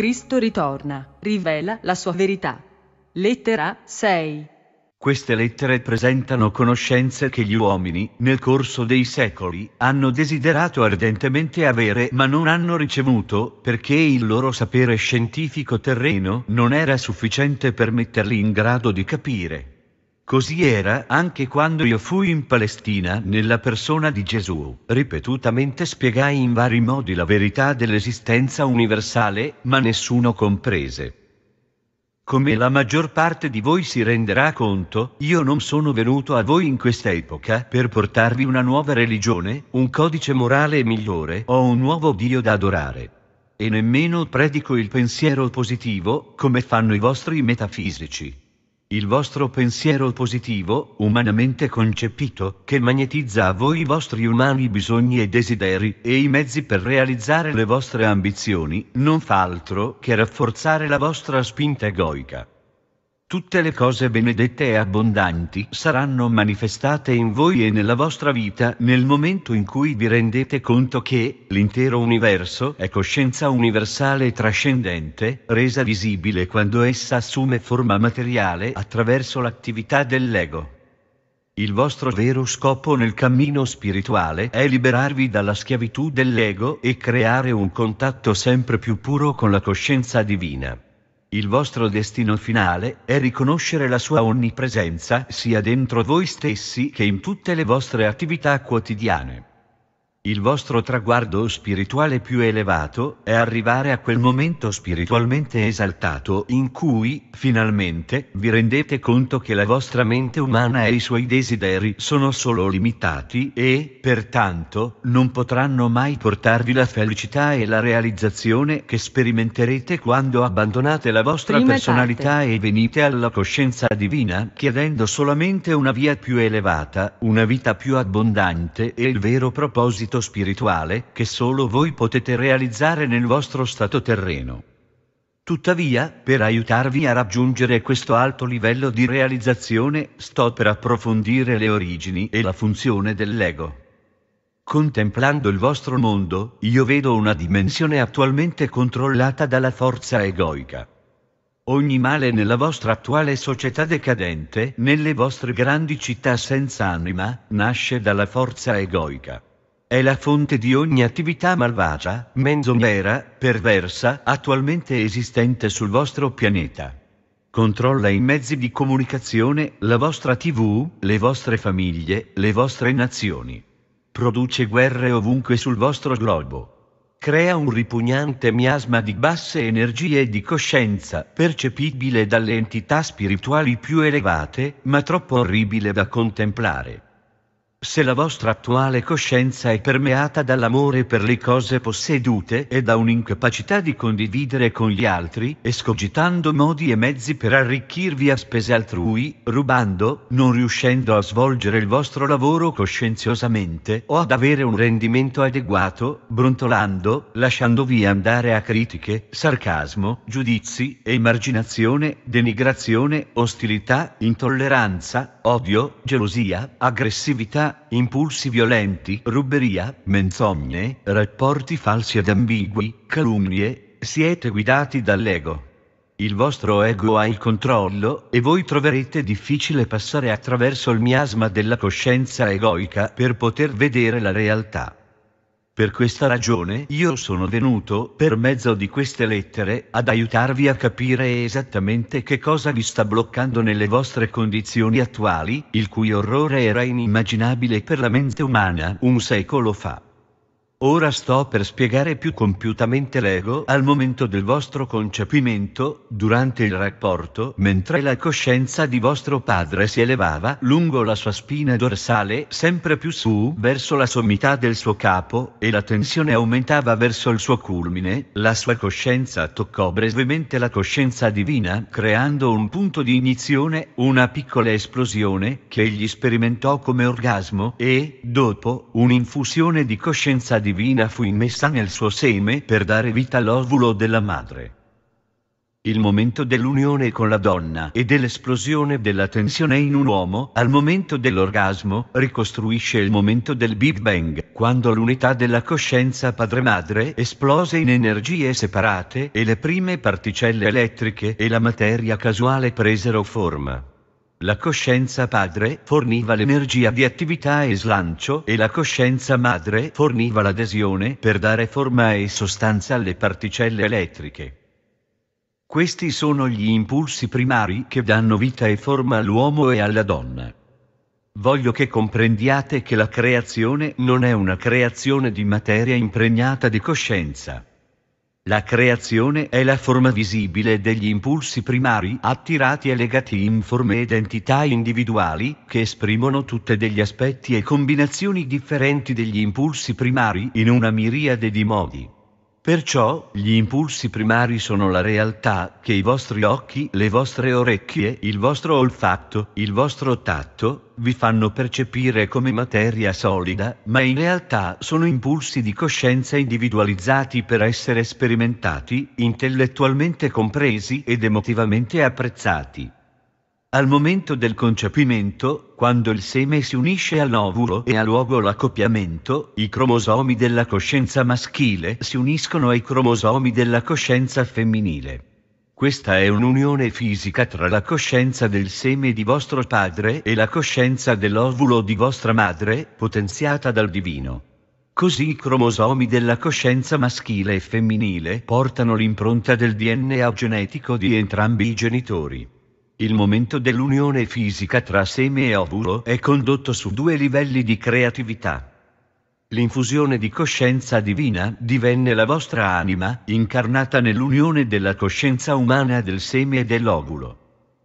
Cristo ritorna, rivela la sua verità. Lettera 6. Queste lettere presentano conoscenze che gli uomini, nel corso dei secoli, hanno desiderato ardentemente avere ma non hanno ricevuto, perché il loro sapere scientifico terreno non era sufficiente per metterli in grado di capire. Così era anche quando io fui in Palestina nella persona di Gesù. Ripetutamente spiegai in vari modi la verità dell'esistenza universale, ma nessuno comprese. Come la maggior parte di voi si renderà conto, io non sono venuto a voi in questa epoca per portarvi una nuova religione, un codice morale migliore o un nuovo Dio da adorare. E nemmeno predico il pensiero positivo, come fanno i vostri metafisici il vostro pensiero positivo, umanamente concepito, che magnetizza a voi i vostri umani bisogni e desideri e i mezzi per realizzare le vostre ambizioni, non fa altro che rafforzare la vostra spinta egoica. Tutte le cose benedette e abbondanti saranno manifestate in voi e nella vostra vita nel momento in cui vi rendete conto che l'intero universo è coscienza universale e trascendente, resa visibile quando essa assume forma materiale attraverso l'attività dell'ego. Il vostro vero scopo nel cammino spirituale è liberarvi dalla schiavitù dell'ego e creare un contatto sempre più puro con la coscienza divina. Il vostro destino finale è riconoscere la sua onnipresenza sia dentro voi stessi che in tutte le vostre attività quotidiane. Il vostro traguardo spirituale più elevato è arrivare a quel momento spiritualmente esaltato in cui, finalmente, vi rendete conto che la vostra mente umana e i suoi desideri sono solo limitati e, pertanto, non potranno mai portarvi la felicità e la realizzazione che sperimenterete quando abbandonate la vostra Prima personalità parte. e venite alla coscienza divina chiedendo solamente una via più elevata, una vita più abbondante e il vero proposito proposito spirituale che solo voi potete realizzare nel vostro stato terreno. Tuttavia, per aiutarvi a raggiungere questo alto livello di realizzazione, sto per approfondire le origini e la funzione dell'ego. Contemplando il vostro mondo, io vedo una dimensione attualmente controllata dalla forza egoica. Ogni male nella vostra attuale società decadente, nelle vostre grandi città senza anima, nasce dalla forza egoica. È la fonte di ogni attività malvagia, menzogera, perversa, attualmente esistente sul vostro pianeta. Controlla i mezzi di comunicazione, la vostra tv, le vostre famiglie, le vostre nazioni. Produce guerre ovunque sul vostro globo crea un ripugnante miasma di basse energie e di coscienza, percepibile dalle entità spirituali più elevate, ma troppo orribile da contemplare. Se la vostra attuale coscienza è permeata dall'amore per le cose possedute e da un'incapacità di condividere con gli altri, escogitando modi e mezzi per arricchirvi a spese altrui, rubando, non riuscendo a svolgere il vostro lavoro coscienziosamente o ad avere un rendimento adeguato, brontolando, lasciandovi andare a critiche, sarcasmo, giudizi, emarginazione, denigrazione, ostilità, intolleranza, odio, gelosia, aggressività, impulsi violenti, ruberia, menzogne, rapporti falsi ed ambigui, calunnie, siete guidati dall'ego. Il vostro ego ha il controllo e voi troverete difficile passare attraverso il miasma della coscienza egoica per poter vedere la realtà. Per questa ragione io sono venuto, per mezzo di queste lettere, ad aiutarvi a capire esattamente che cosa vi sta bloccando nelle vostre condizioni attuali, il cui orrore era inimmaginabile per la mente umana un secolo fa. Ora sto per spiegare più compiutamente l'ego al momento del vostro concepimento, durante il rapporto, mentre la coscienza di vostro padre si elevava lungo la sua spina dorsale sempre più su verso la sommità del suo capo, e la tensione aumentava verso il suo culmine, la sua coscienza toccò brevemente la coscienza divina, creando un punto di inizione, una piccola esplosione, che egli sperimentò come orgasmo, e, dopo, un'infusione di coscienza divina divina fu immessa nel suo seme per dare vita all'ovulo della madre. Il momento dell'unione con la donna e dell'esplosione della tensione in un uomo, al momento dell'orgasmo, ricostruisce il momento del Big Bang, quando l'unità della coscienza padre-madre esplose in energie separate e le prime particelle elettriche e la materia casuale presero forma. La coscienza padre forniva l'energia di attività e slancio e la coscienza madre forniva l'adesione per dare forma e sostanza alle particelle elettriche. Questi sono gli impulsi primari che danno vita e forma all'uomo e alla donna. Voglio che comprendiate che la creazione non è una creazione di materia impregnata di coscienza. La creazione è la forma visibile degli impulsi primari attirati e legati in forme ed entità individuali, che esprimono tutte degli aspetti e combinazioni differenti degli impulsi primari in una miriade di modi. Perciò, gli impulsi primari sono la realtà che i vostri occhi, le vostre orecchie, il vostro olfatto, il vostro tatto, vi fanno percepire come materia solida, ma in realtà sono impulsi di coscienza individualizzati per essere sperimentati, intellettualmente compresi ed emotivamente apprezzati. Al momento del concepimento, quando il seme si unisce all'ovulo e ha luogo l'accoppiamento, i cromosomi della coscienza maschile si uniscono ai cromosomi della coscienza femminile. Questa è un'unione fisica tra la coscienza del seme di vostro padre e la coscienza dell'ovulo di vostra madre, potenziata dal divino. Così i cromosomi della coscienza maschile e femminile portano l'impronta del DNA genetico di entrambi i genitori. Il momento dell'unione fisica tra seme e ovulo è condotto su due livelli di creatività. L'infusione di coscienza divina divenne la vostra anima, incarnata nell'unione della coscienza umana del seme e dell'ovulo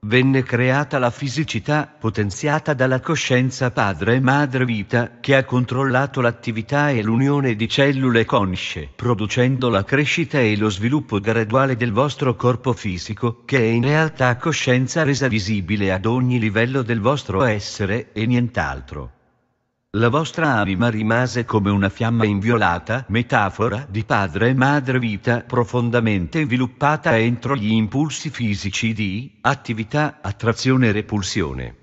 venne creata la fisicità potenziata dalla coscienza padre e madre vita che ha controllato l'attività e l'unione di cellule consce, producendo la crescita e lo sviluppo graduale del vostro corpo fisico, che è in realtà coscienza resa visibile ad ogni livello del vostro essere e nient'altro. La vostra anima rimase come una fiamma inviolata, metafora di padre e madre vita profondamente sviluppata entro gli impulsi fisici di attività, attrazione e repulsione.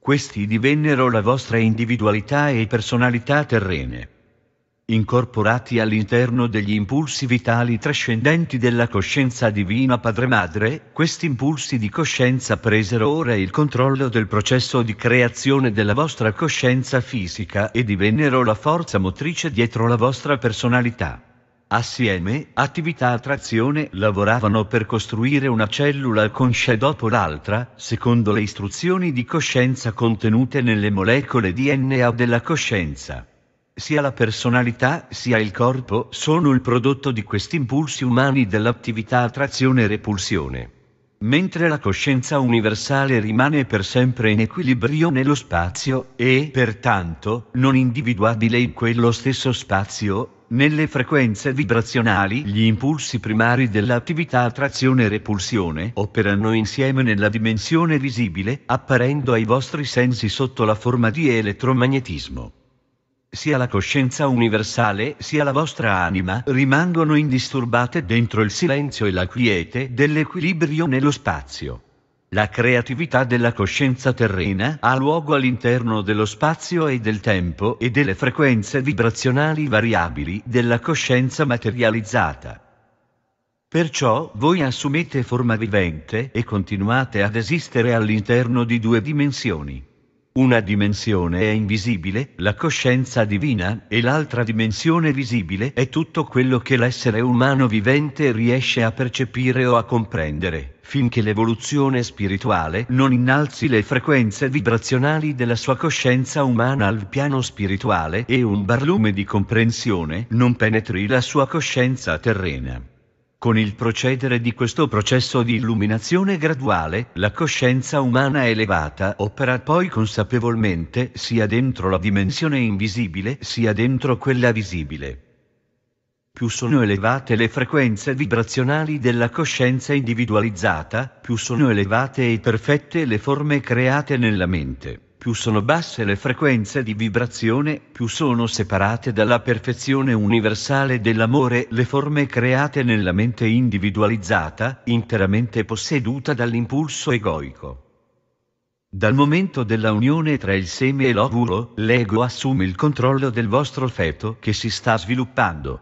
Questi divennero la vostra individualità e personalità terrene incorporati all'interno degli impulsi vitali trascendenti della coscienza divina Padre-Madre, questi impulsi di coscienza presero ora il controllo del processo di creazione della vostra coscienza fisica e divennero la forza motrice dietro la vostra personalità. Assieme, attività attrazione lavoravano per costruire una cellula conscia dopo l'altra, secondo le istruzioni di coscienza contenute nelle molecole DNA della coscienza. Sia la personalità sia il corpo sono il prodotto di questi impulsi umani dell'attività attrazione e repulsione. Mentre la coscienza universale rimane per sempre in equilibrio nello spazio e, pertanto, non individuabile in quello stesso spazio, nelle frequenze vibrazionali gli impulsi primari dell'attività attrazione e repulsione operano insieme nella dimensione visibile, apparendo ai vostri sensi sotto la forma di elettromagnetismo sia la coscienza universale sia la vostra anima rimangono indisturbate dentro il silenzio e la quiete dell'equilibrio nello spazio. La creatività della coscienza terrena ha luogo all'interno dello spazio e del tempo e delle frequenze vibrazionali variabili della coscienza materializzata. Perciò voi assumete forma vivente e continuate ad esistere all'interno di due dimensioni. Una dimensione è invisibile, la coscienza divina, e l'altra dimensione visibile è tutto quello che l'essere umano vivente riesce a percepire o a comprendere, finché l'evoluzione spirituale non innalzi le frequenze vibrazionali della sua coscienza umana al piano spirituale e un barlume di comprensione non penetri la sua coscienza terrena. Con il procedere di questo processo di illuminazione graduale, la coscienza umana elevata opera poi consapevolmente sia dentro la dimensione invisibile sia dentro quella visibile. Più sono elevate le frequenze vibrazionali della coscienza individualizzata, più sono elevate e perfette le forme create nella mente. Più sono basse le frequenze di vibrazione, più sono separate dalla perfezione universale dell'amore le forme create nella mente individualizzata, interamente posseduta dall'impulso egoico. Dal momento della unione tra il seme e l'ovulo, l'ego assume il controllo del vostro feto che si sta sviluppando,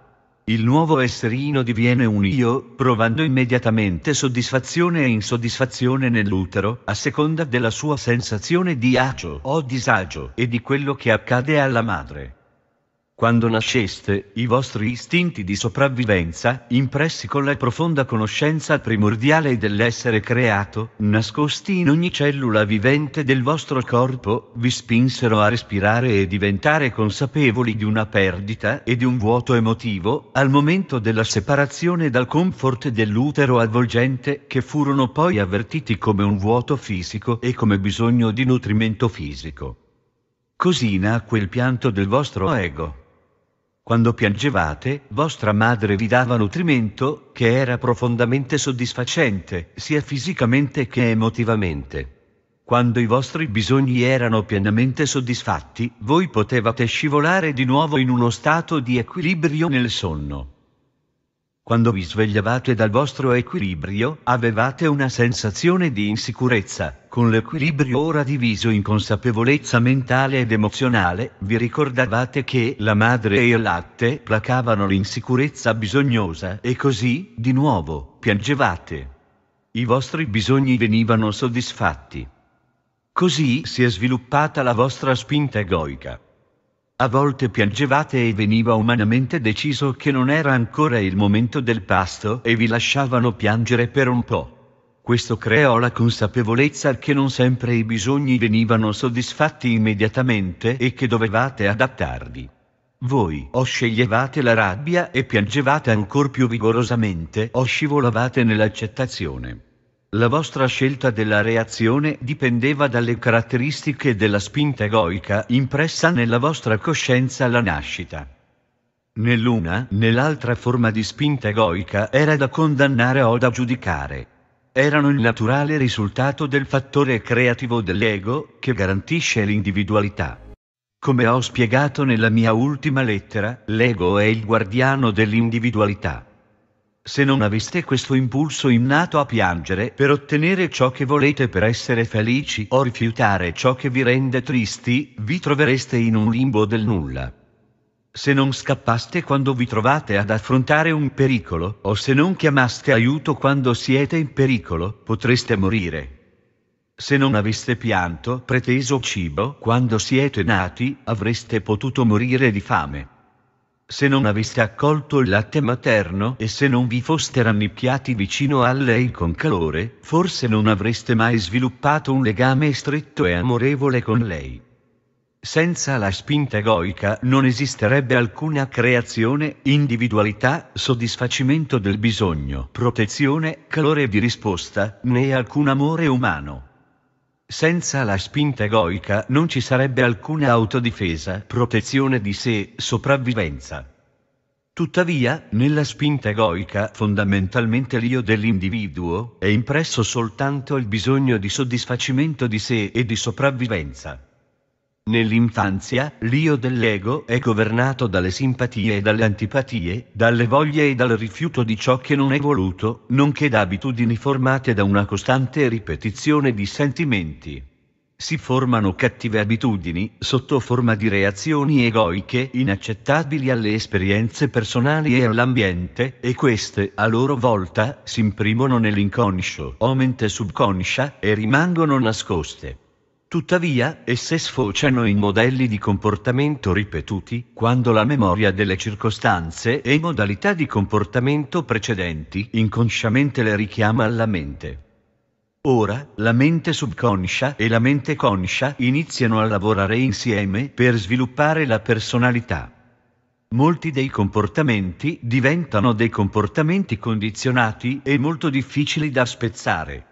il nuovo esserino diviene un io, provando immediatamente soddisfazione e insoddisfazione nell'utero, a seconda della sua sensazione di agio o disagio e di quello che accade alla madre quando nasceste, i vostri istinti di sopravvivenza, impressi con la profonda conoscenza primordiale dell'essere creato, nascosti in ogni cellula vivente del vostro corpo, vi spinsero a respirare e diventare consapevoli di una perdita e di un vuoto emotivo, al momento della separazione dal comfort dell'utero avvolgente, che furono poi avvertiti come un vuoto fisico e come bisogno di nutrimento fisico. Così nacque il pianto del vostro ego. Quando piangevate, vostra madre vi dava nutrimento, che era profondamente soddisfacente, sia fisicamente che emotivamente. Quando i vostri bisogni erano pienamente soddisfatti, voi potevate scivolare di nuovo in uno stato di equilibrio nel sonno. Quando vi svegliavate dal vostro equilibrio, avevate una sensazione di insicurezza. Con l'equilibrio ora diviso in consapevolezza mentale ed emozionale, vi ricordavate che la madre e il latte placavano l'insicurezza bisognosa e così, di nuovo, piangevate. I vostri bisogni venivano soddisfatti. Così si è sviluppata la vostra spinta egoica. A volte piangevate e veniva umanamente deciso che non era ancora il momento del pasto e vi lasciavano piangere per un po'. Questo creò la consapevolezza che non sempre i bisogni venivano soddisfatti immediatamente e che dovevate adattarvi. Voi o sceglievate la rabbia e piangevate ancor più vigorosamente o scivolavate nell'accettazione. La vostra scelta della reazione dipendeva dalle caratteristiche della spinta egoica impressa nella vostra coscienza alla nascita. Né l'una né l'altra forma di spinta egoica era da condannare o da giudicare. Erano il naturale risultato del fattore creativo dell'ego che garantisce l'individualità. Come ho spiegato nella mia ultima lettera, l'ego è il guardiano dell'individualità. Se non aveste questo impulso innato a piangere per ottenere ciò che volete per essere felici o rifiutare ciò che vi rende tristi, vi trovereste in un limbo del nulla. Se non scappaste quando vi trovate ad affrontare un pericolo, o se non chiamaste aiuto quando siete in pericolo, potreste morire. Se non aveste pianto preteso cibo quando siete nati, avreste potuto morire di fame. Se non aveste accolto il latte materno e se non vi foste rannicchiati vicino a lei con calore, forse non avreste mai sviluppato un legame stretto e amorevole con lei. Senza la spinta egoica non esisterebbe alcuna creazione, individualità, soddisfacimento del bisogno, protezione, calore di risposta, né alcun amore umano. Senza la spinta egoica non ci sarebbe alcuna autodifesa, protezione di sé, sopravvivenza. Tuttavia, nella spinta egoica, fondamentalmente l'io dell'individuo, è impresso soltanto il bisogno di soddisfacimento di sé e di sopravvivenza. Nell'infanzia, l'io dell'ego è governato dalle simpatie e dalle antipatie, dalle voglie e dal rifiuto di ciò che non è voluto, nonché da abitudini formate da una costante ripetizione di sentimenti. Si formano cattive abitudini, sotto forma di reazioni egoiche inaccettabili alle esperienze personali e all'ambiente, e queste, a loro volta, si imprimono nell'inconscio o mente subconscia e rimangono nascoste. Tuttavia, esse sfociano in modelli di comportamento ripetuti, quando la memoria delle circostanze e modalità di comportamento precedenti inconsciamente le richiama alla mente. Ora, la mente subconscia e la mente conscia iniziano a lavorare insieme per sviluppare la personalità. Molti dei comportamenti diventano dei comportamenti condizionati e molto difficili da spezzare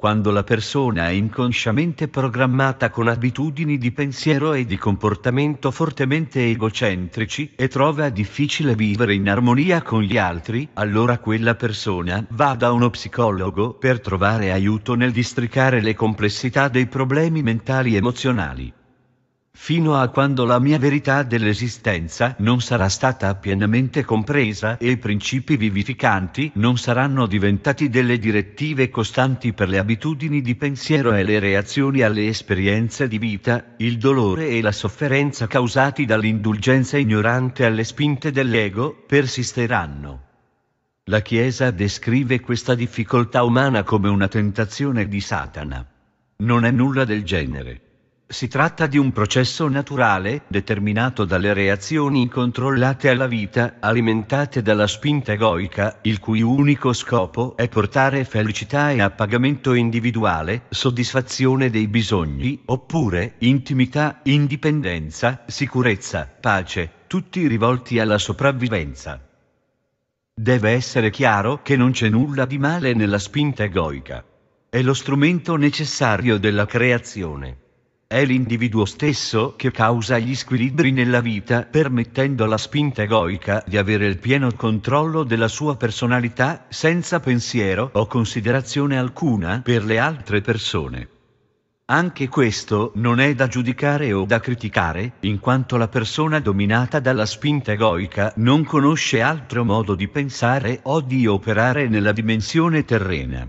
quando la persona è inconsciamente programmata con abitudini di pensiero e di comportamento fortemente egocentrici e trova difficile vivere in armonia con gli altri, allora quella persona va da uno psicologo per trovare aiuto nel districare le complessità dei problemi mentali e emozionali fino a quando la mia verità dell'esistenza non sarà stata pienamente compresa e i principi vivificanti non saranno diventati delle direttive costanti per le abitudini di pensiero e le reazioni alle esperienze di vita, il dolore e la sofferenza causati dall'indulgenza ignorante alle spinte dell'ego persisteranno. La Chiesa descrive questa difficoltà umana come una tentazione di Satana. Non è nulla del genere. Si tratta di un processo naturale, determinato dalle reazioni incontrollate alla vita, alimentate dalla spinta egoica, il cui unico scopo è portare felicità e appagamento individuale, soddisfazione dei bisogni, oppure intimità, indipendenza, sicurezza, pace, tutti rivolti alla sopravvivenza. Deve essere chiaro che non c'è nulla di male nella spinta egoica. È lo strumento necessario della creazione. È l'individuo stesso che causa gli squilibri nella vita permettendo alla spinta egoica di avere il pieno controllo della sua personalità senza pensiero o considerazione alcuna per le altre persone. Anche questo non è da giudicare o da criticare, in quanto la persona dominata dalla spinta egoica non conosce altro modo di pensare o di operare nella dimensione terrena.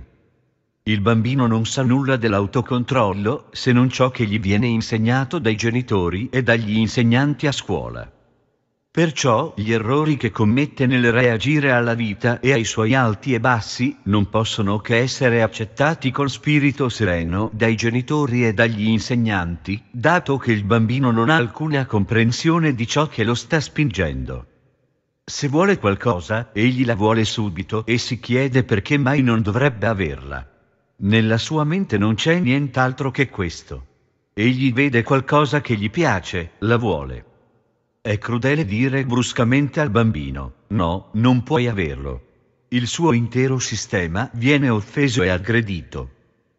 Il bambino non sa nulla dell'autocontrollo se non ciò che gli viene insegnato dai genitori e dagli insegnanti a scuola. Perciò gli errori che commette nel reagire alla vita e ai suoi alti e bassi non possono che essere accettati con spirito sereno dai genitori e dagli insegnanti, dato che il bambino non ha alcuna comprensione di ciò che lo sta spingendo. Se vuole qualcosa, egli la vuole subito e si chiede perché mai non dovrebbe averla. Nella sua mente non c'è nient'altro che questo. Egli vede qualcosa che gli piace, la vuole. È crudele dire bruscamente al bambino, no, non puoi averlo. Il suo intero sistema viene offeso e aggredito.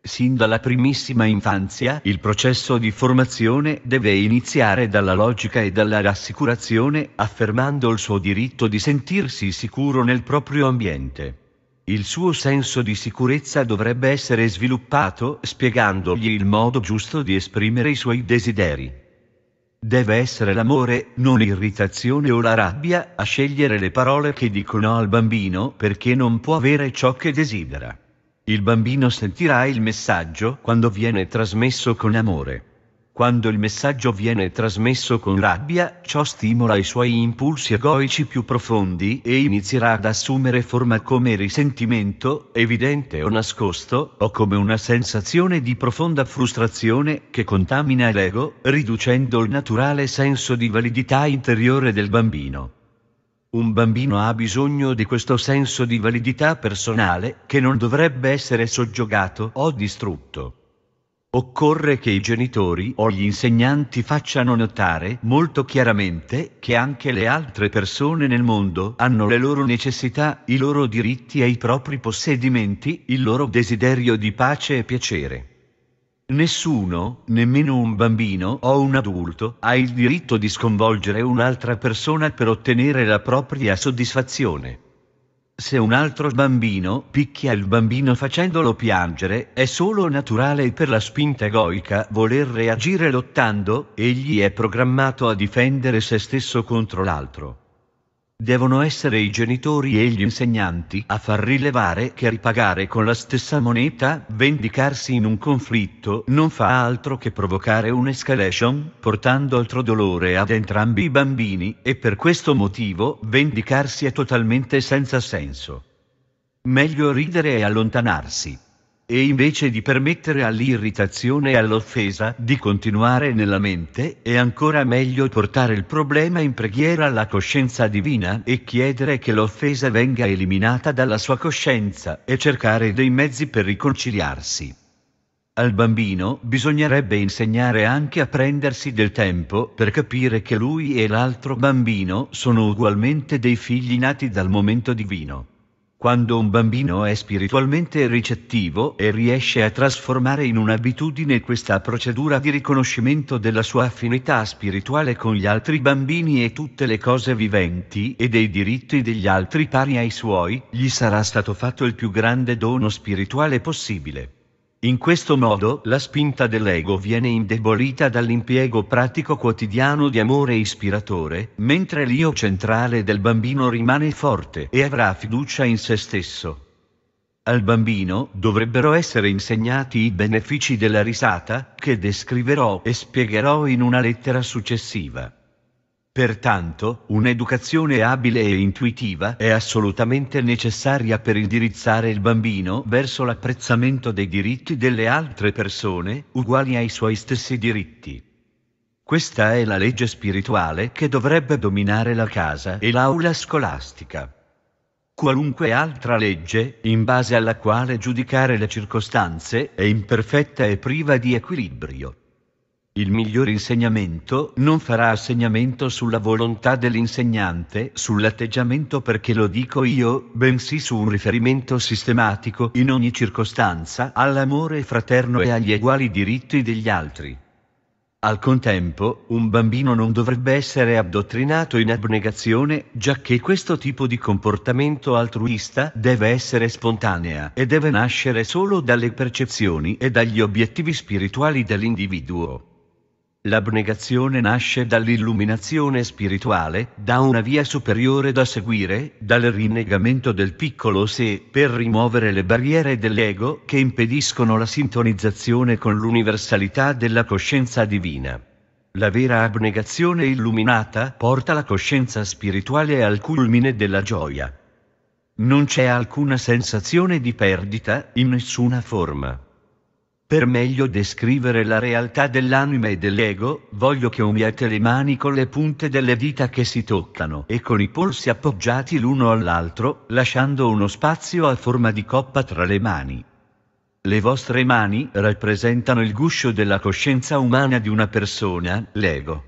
Sin dalla primissima infanzia, il processo di formazione deve iniziare dalla logica e dalla rassicurazione, affermando il suo diritto di sentirsi sicuro nel proprio ambiente. Il suo senso di sicurezza dovrebbe essere sviluppato spiegandogli il modo giusto di esprimere i suoi desideri. Deve essere l'amore, non l'irritazione o la rabbia, a scegliere le parole che dicono al bambino perché non può avere ciò che desidera. Il bambino sentirà il messaggio quando viene trasmesso con amore. Quando il messaggio viene trasmesso con rabbia, ciò stimola i suoi impulsi egoici più profondi e inizierà ad assumere forma come risentimento, evidente o nascosto, o come una sensazione di profonda frustrazione che contamina l'ego, riducendo il naturale senso di validità interiore del bambino. Un bambino ha bisogno di questo senso di validità personale che non dovrebbe essere soggiogato o distrutto. Occorre che i genitori o gli insegnanti facciano notare molto chiaramente che anche le altre persone nel mondo hanno le loro necessità, i loro diritti e i propri possedimenti, il loro desiderio di pace e piacere. Nessuno, nemmeno un bambino o un adulto, ha il diritto di sconvolgere un'altra persona per ottenere la propria soddisfazione. Se un altro bambino picchia il bambino facendolo piangere, è solo naturale per la spinta egoica voler reagire lottando, egli è programmato a difendere se stesso contro l'altro. Devono essere i genitori e gli insegnanti a far rilevare che ripagare con la stessa moneta, vendicarsi in un conflitto, non fa altro che provocare un'escalation, portando altro dolore ad entrambi i bambini, e per questo motivo vendicarsi è totalmente senza senso. Meglio ridere e allontanarsi e invece di permettere all'irritazione e all'offesa di continuare nella mente, è ancora meglio portare il problema in preghiera alla coscienza divina e chiedere che l'offesa venga eliminata dalla sua coscienza e cercare dei mezzi per riconciliarsi. Al bambino bisognerebbe insegnare anche a prendersi del tempo per capire che lui e l'altro bambino sono ugualmente dei figli nati dal momento divino. Quando un bambino è spiritualmente ricettivo e riesce a trasformare in un'abitudine questa procedura di riconoscimento della sua affinità spirituale con gli altri bambini e tutte le cose viventi e dei diritti degli altri pari ai suoi, gli sarà stato fatto il più grande dono spirituale possibile. In questo modo la spinta dell'ego viene indebolita dall'impiego pratico quotidiano di amore ispiratore, mentre l'io centrale del bambino rimane forte e avrà fiducia in se stesso. Al bambino dovrebbero essere insegnati i benefici della risata, che descriverò e spiegherò in una lettera successiva. Pertanto, un'educazione abile e intuitiva è assolutamente necessaria per indirizzare il bambino verso l'apprezzamento dei diritti delle altre persone, uguali ai suoi stessi diritti. Questa è la legge spirituale che dovrebbe dominare la casa e l'aula scolastica. Qualunque altra legge, in base alla quale giudicare le circostanze, è imperfetta e priva di equilibrio. Il miglior insegnamento non farà assegnamento sulla volontà dell'insegnante, sull'atteggiamento perché lo dico io, bensì su un riferimento sistematico in ogni circostanza all'amore fraterno e agli uguali diritti degli altri. Al contempo, un bambino non dovrebbe essere addottrinato in abnegazione, giacché questo tipo di comportamento altruista deve essere spontanea e deve nascere solo dalle percezioni e dagli obiettivi spirituali dell'individuo. L'abnegazione nasce dall'illuminazione spirituale, da una via superiore da seguire, dal rinnegamento del piccolo sé, per rimuovere le barriere dell'ego che impediscono la sintonizzazione con l'universalità della coscienza divina. La vera abnegazione illuminata porta la coscienza spirituale al culmine della gioia. Non c'è alcuna sensazione di perdita, in nessuna forma. Per meglio descrivere la realtà dell'anima e dell'ego, voglio che uniate le mani con le punte delle dita che si toccano e con i polsi appoggiati l'uno all'altro, lasciando uno spazio a forma di coppa tra le mani. Le vostre mani rappresentano il guscio della coscienza umana di una persona, l'ego.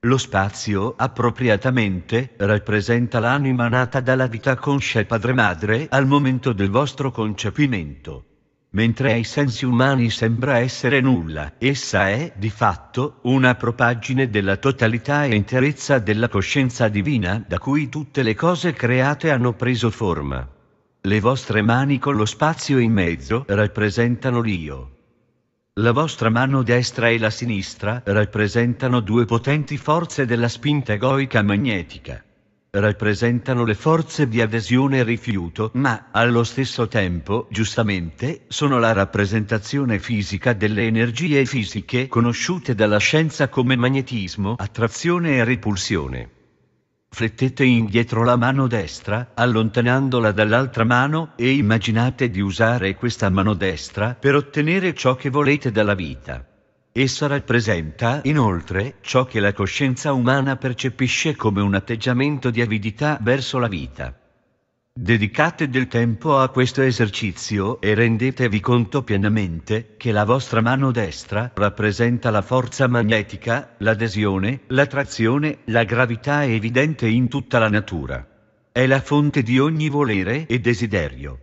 Lo spazio, appropriatamente, rappresenta l'anima nata dalla vita conscia e padre-madre al momento del vostro concepimento mentre ai sensi umani sembra essere nulla, essa è, di fatto, una propaggine della totalità e interezza della coscienza divina da cui tutte le cose create hanno preso forma. Le vostre mani con lo spazio in mezzo rappresentano l'io. La vostra mano destra e la sinistra rappresentano due potenti forze della spinta egoica magnetica rappresentano le forze di adesione e rifiuto, ma, allo stesso tempo, giustamente, sono la rappresentazione fisica delle energie fisiche conosciute dalla scienza come magnetismo, attrazione e repulsione. Flettete indietro la mano destra, allontanandola dall'altra mano, e immaginate di usare questa mano destra per ottenere ciò che volete dalla vita. Essa rappresenta inoltre ciò che la coscienza umana percepisce come un atteggiamento di avidità verso la vita. Dedicate del tempo a questo esercizio e rendetevi conto pienamente che la vostra mano destra rappresenta la forza magnetica, l'adesione, l'attrazione, la gravità evidente in tutta la natura. È la fonte di ogni volere e desiderio.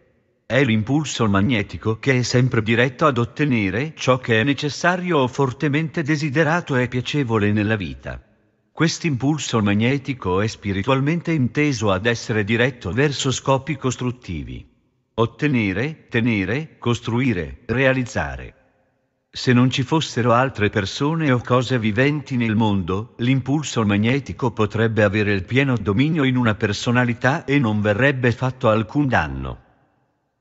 È l'impulso magnetico che è sempre diretto ad ottenere ciò che è necessario o fortemente desiderato e piacevole nella vita. Quest'impulso magnetico è spiritualmente inteso ad essere diretto verso scopi costruttivi. Ottenere, tenere, costruire, realizzare. Se non ci fossero altre persone o cose viventi nel mondo, l'impulso magnetico potrebbe avere il pieno dominio in una personalità e non verrebbe fatto alcun danno.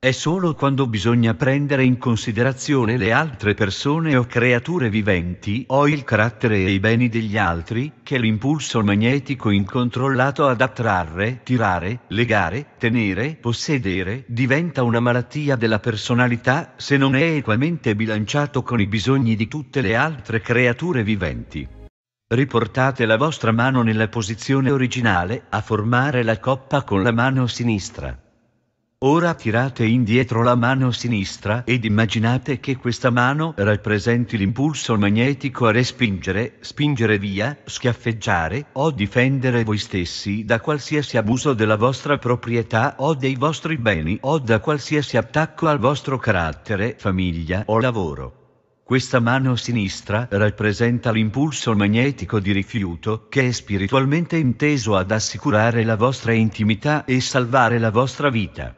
È solo quando bisogna prendere in considerazione le altre persone o creature viventi o il carattere e i beni degli altri che l'impulso magnetico incontrollato ad attrarre, tirare, legare, tenere, possedere diventa una malattia della personalità se non è equamente bilanciato con i bisogni di tutte le altre creature viventi. Riportate la vostra mano nella posizione originale a formare la coppa con la mano sinistra. Ora tirate indietro la mano sinistra ed immaginate che questa mano rappresenti l'impulso magnetico a respingere, spingere via, schiaffeggiare o difendere voi stessi da qualsiasi abuso della vostra proprietà o dei vostri beni o da qualsiasi attacco al vostro carattere, famiglia o lavoro. Questa mano sinistra rappresenta l'impulso magnetico di rifiuto che è spiritualmente inteso ad assicurare la vostra intimità e salvare la vostra vita.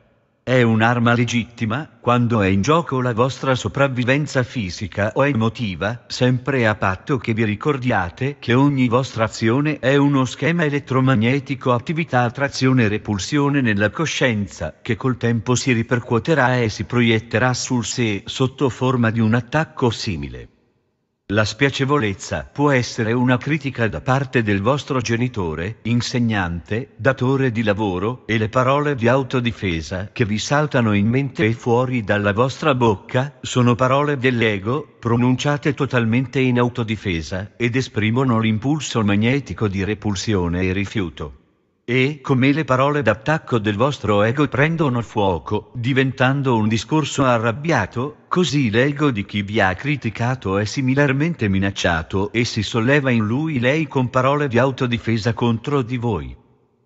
È un'arma legittima, quando è in gioco la vostra sopravvivenza fisica o emotiva, sempre a patto che vi ricordiate che ogni vostra azione è uno schema elettromagnetico attività attrazione repulsione nella coscienza, che col tempo si ripercuoterà e si proietterà sul sé sotto forma di un attacco simile. La spiacevolezza può essere una critica da parte del vostro genitore, insegnante, datore di lavoro, e le parole di autodifesa che vi saltano in mente e fuori dalla vostra bocca sono parole dell'ego, pronunciate totalmente in autodifesa ed esprimono l'impulso magnetico di repulsione e rifiuto. E, come le parole d'attacco del vostro ego prendono fuoco, diventando un discorso arrabbiato, così l'ego di chi vi ha criticato è similarmente minacciato e si solleva in lui lei con parole di autodifesa contro di voi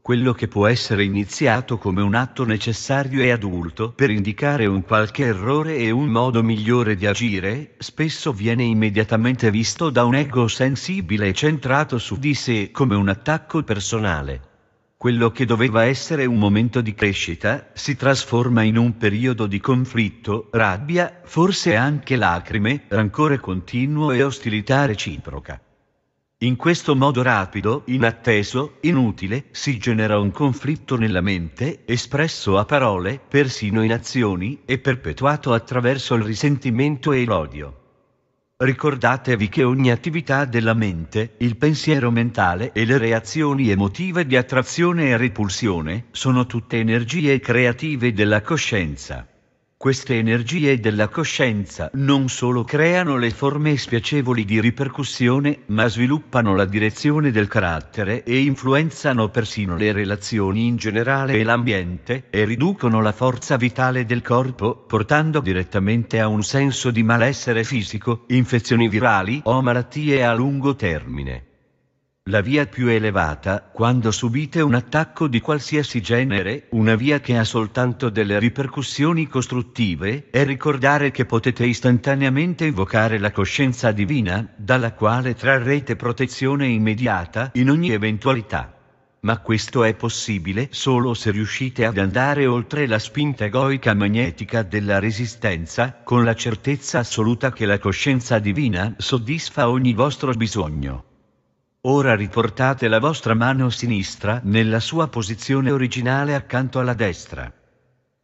quello che può essere iniziato come un atto necessario e adulto per indicare un qualche errore e un modo migliore di agire, spesso viene immediatamente visto da un ego sensibile e centrato su di sé come un attacco personale. Quello che doveva essere un momento di crescita si trasforma in un periodo di conflitto, rabbia, forse anche lacrime, rancore continuo e ostilità reciproca. In questo modo rapido, inatteso, inutile, si genera un conflitto nella mente, espresso a parole, persino in azioni, e perpetuato attraverso il risentimento e l'odio. Ricordatevi che ogni attività della mente, il pensiero mentale e le reazioni emotive di attrazione e repulsione, sono tutte energie creative della coscienza. Queste energie della coscienza non solo creano le forme spiacevoli di ripercussione, ma sviluppano la direzione del carattere e influenzano persino le relazioni in generale e l'ambiente, e riducono la forza vitale del corpo, portando direttamente a un senso di malessere fisico, infezioni virali o malattie a lungo termine. La via più elevata, quando subite un attacco di qualsiasi genere, una via che ha soltanto delle ripercussioni costruttive, è ricordare che potete istantaneamente invocare la coscienza divina, dalla quale trarrete protezione immediata in ogni eventualità. Ma questo è possibile solo se riuscite ad andare oltre la spinta egoica magnetica della resistenza, con la certezza assoluta che la coscienza divina soddisfa ogni vostro bisogno. Ora riportate la vostra mano sinistra nella sua posizione originale accanto alla destra.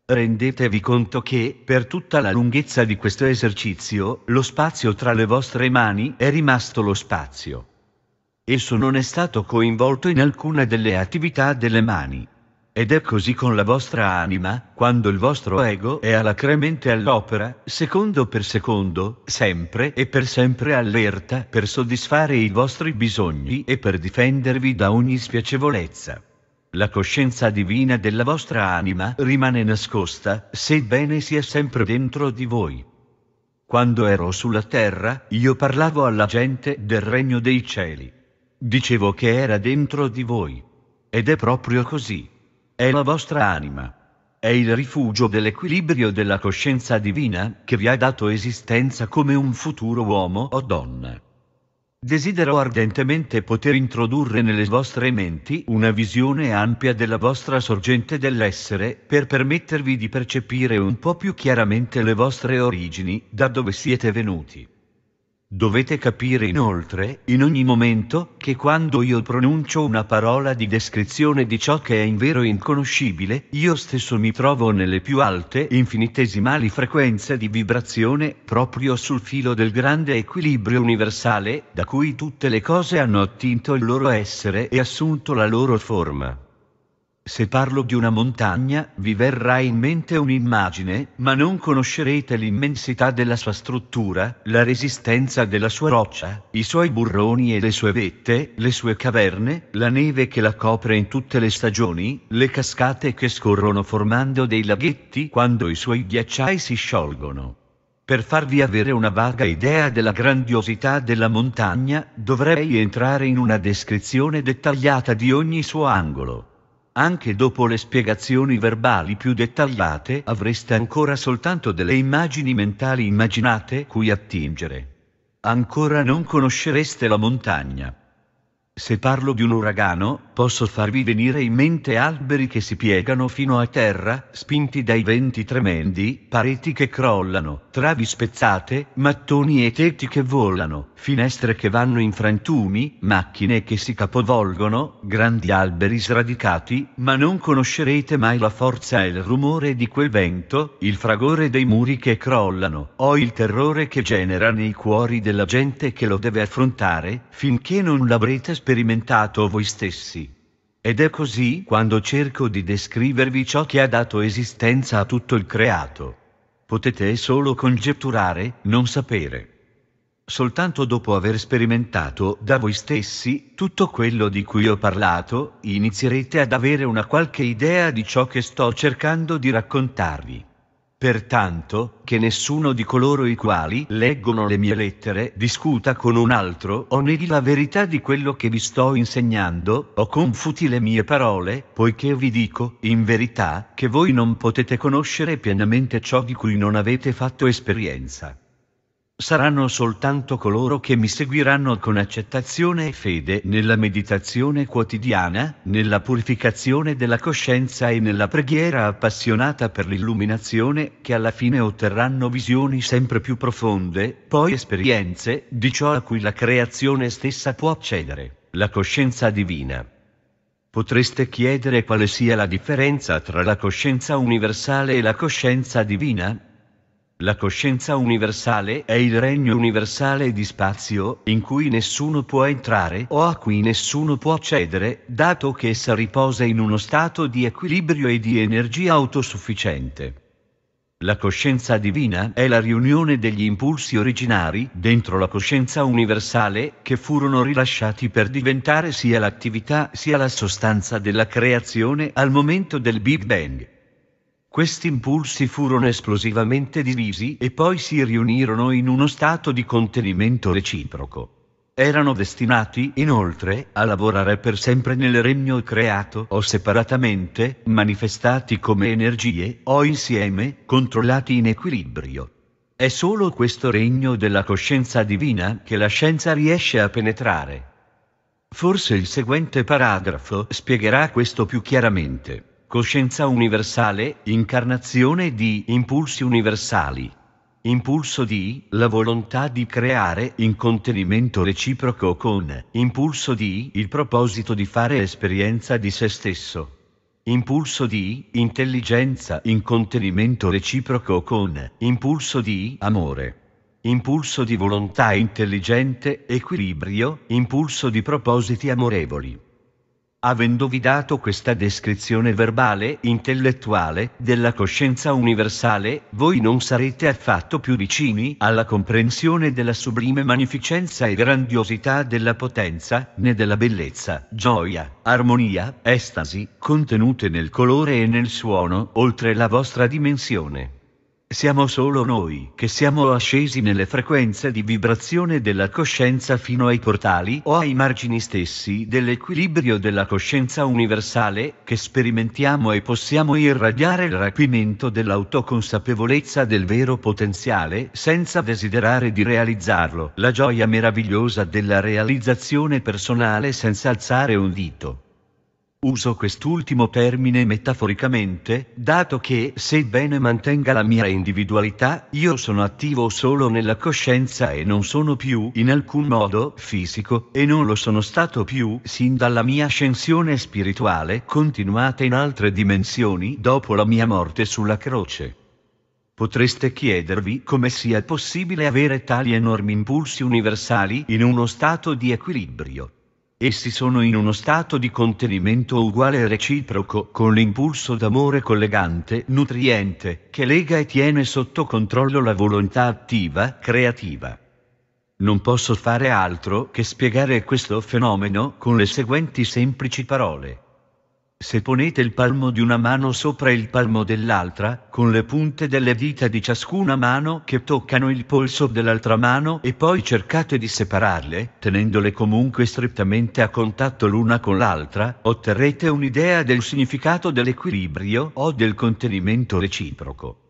Rendetevi conto che, per tutta la lunghezza di questo esercizio, lo spazio tra le vostre mani è rimasto lo spazio. Esso non è stato coinvolto in alcuna delle attività delle mani. Ed è così con la vostra anima, quando il vostro ego è alacremente all'opera, secondo per secondo, sempre e per sempre allerta per soddisfare i vostri bisogni e per difendervi da ogni spiacevolezza. La coscienza divina della vostra anima rimane nascosta, sebbene sia sempre dentro di voi. Quando ero sulla terra, io parlavo alla gente del regno dei cieli. Dicevo che era dentro di voi. Ed è proprio così è la vostra anima. È il rifugio dell'equilibrio della coscienza divina che vi ha dato esistenza come un futuro uomo o donna. Desidero ardentemente poter introdurre nelle vostre menti una visione ampia della vostra sorgente dell'essere per permettervi di percepire un po' più chiaramente le vostre origini, da dove siete venuti. Dovete capire inoltre, in ogni momento, che quando io pronuncio una parola di descrizione di ciò che è in vero inconoscibile, io stesso mi trovo nelle più alte infinitesimali frequenze di vibrazione, proprio sul filo del grande equilibrio universale, da cui tutte le cose hanno attinto il loro essere e assunto la loro forma. Se parlo di una montagna, vi verrà in mente un'immagine, ma non conoscerete l'immensità della sua struttura, la resistenza della sua roccia, i suoi burroni e le sue vette, le sue caverne, la neve che la copre in tutte le stagioni, le cascate che scorrono formando dei laghetti quando i suoi ghiacciai si sciolgono. Per farvi avere una vaga idea della grandiosità della montagna, dovrei entrare in una descrizione dettagliata di ogni suo angolo anche dopo le spiegazioni verbali più dettagliate avreste ancora soltanto delle immagini mentali immaginate cui attingere. Ancora non conoscereste la montagna. Se parlo di un uragano, posso farvi venire in mente alberi che si piegano fino a terra, spinti dai venti tremendi, pareti che crollano, travi spezzate, mattoni e tetti che volano, finestre che vanno in frantumi, macchine che si capovolgono, grandi alberi sradicati, ma non conoscerete mai la forza e il rumore di quel vento, il fragore dei muri che crollano, o il terrore che genera nei cuori della gente che lo deve affrontare, finché non l'avrete sperimentato voi stessi. Ed è così quando cerco di descrivervi ciò che ha dato esistenza a tutto il creato potete solo congetturare, non sapere. Soltanto dopo aver sperimentato da voi stessi tutto quello di cui ho parlato, inizierete ad avere una qualche idea di ciò che sto cercando di raccontarvi. Pertanto, che nessuno di coloro i quali leggono le mie lettere discuta con un altro o neghi la verità di quello che vi sto insegnando, o confuti le mie parole, poiché vi dico, in verità, che voi non potete conoscere pienamente ciò di cui non avete fatto esperienza saranno soltanto coloro che mi seguiranno con accettazione e fede nella meditazione quotidiana, nella purificazione della coscienza e nella preghiera appassionata per l'illuminazione che alla fine otterranno visioni sempre più profonde, poi esperienze di ciò a cui la creazione stessa può accedere, la coscienza divina. Potreste chiedere quale sia la differenza tra la coscienza universale e la coscienza divina? La coscienza universale è il regno universale di spazio, in cui nessuno può entrare o a cui nessuno può cedere, dato che essa riposa in uno stato di equilibrio e di energia autosufficiente. La coscienza divina è la riunione degli impulsi originari dentro la coscienza universale che furono rilasciati per diventare sia l'attività sia la sostanza della creazione al momento del Big Bang. Questi impulsi furono esplosivamente divisi e poi si riunirono in uno stato di contenimento reciproco. Erano destinati, inoltre, a lavorare per sempre nel regno creato o separatamente, manifestati come energie o insieme, controllati in equilibrio. È solo questo regno della coscienza divina che la scienza riesce a penetrare. Forse il seguente paragrafo spiegherà questo più chiaramente. Coscienza universale, incarnazione di impulsi universali. Impulso di, la volontà di creare in contenimento reciproco con, impulso di, il proposito di fare esperienza di se stesso. Impulso di, intelligenza in contenimento reciproco con, impulso di, amore. Impulso di volontà intelligente, equilibrio, impulso di propositi amorevoli avendovi dato questa descrizione verbale, intellettuale, della coscienza universale, voi non sarete affatto più vicini alla comprensione della sublime magnificenza e grandiosità della potenza, né della bellezza, gioia, armonia, estasi, contenute nel colore e nel suono, oltre la vostra dimensione. Siamo solo noi, che siamo ascesi nelle frequenze di vibrazione della coscienza fino ai portali o ai margini stessi dell'equilibrio della coscienza universale, che sperimentiamo e possiamo irradiare il rapimento dell'autoconsapevolezza del vero potenziale senza desiderare di realizzarlo, la gioia meravigliosa della realizzazione personale senza alzare un dito. Uso quest'ultimo termine metaforicamente, dato che, sebbene mantenga la mia individualità, io sono attivo solo nella coscienza e non sono più in alcun modo fisico, e non lo sono stato più sin dalla mia ascensione spirituale continuata in altre dimensioni dopo la mia morte sulla croce. Potreste chiedervi come sia possibile avere tali enormi impulsi universali in uno stato di equilibrio. Essi sono in uno stato di contenimento uguale e reciproco, con l'impulso d'amore collegante, nutriente, che lega e tiene sotto controllo la volontà attiva, creativa. Non posso fare altro che spiegare questo fenomeno con le seguenti semplici parole. Se ponete il palmo di una mano sopra il palmo dell'altra, con le punte delle dita di ciascuna mano che toccano il polso dell'altra mano e poi cercate di separarle, tenendole comunque strettamente a contatto l'una con l'altra, otterrete un'idea del significato dell'equilibrio o del contenimento reciproco.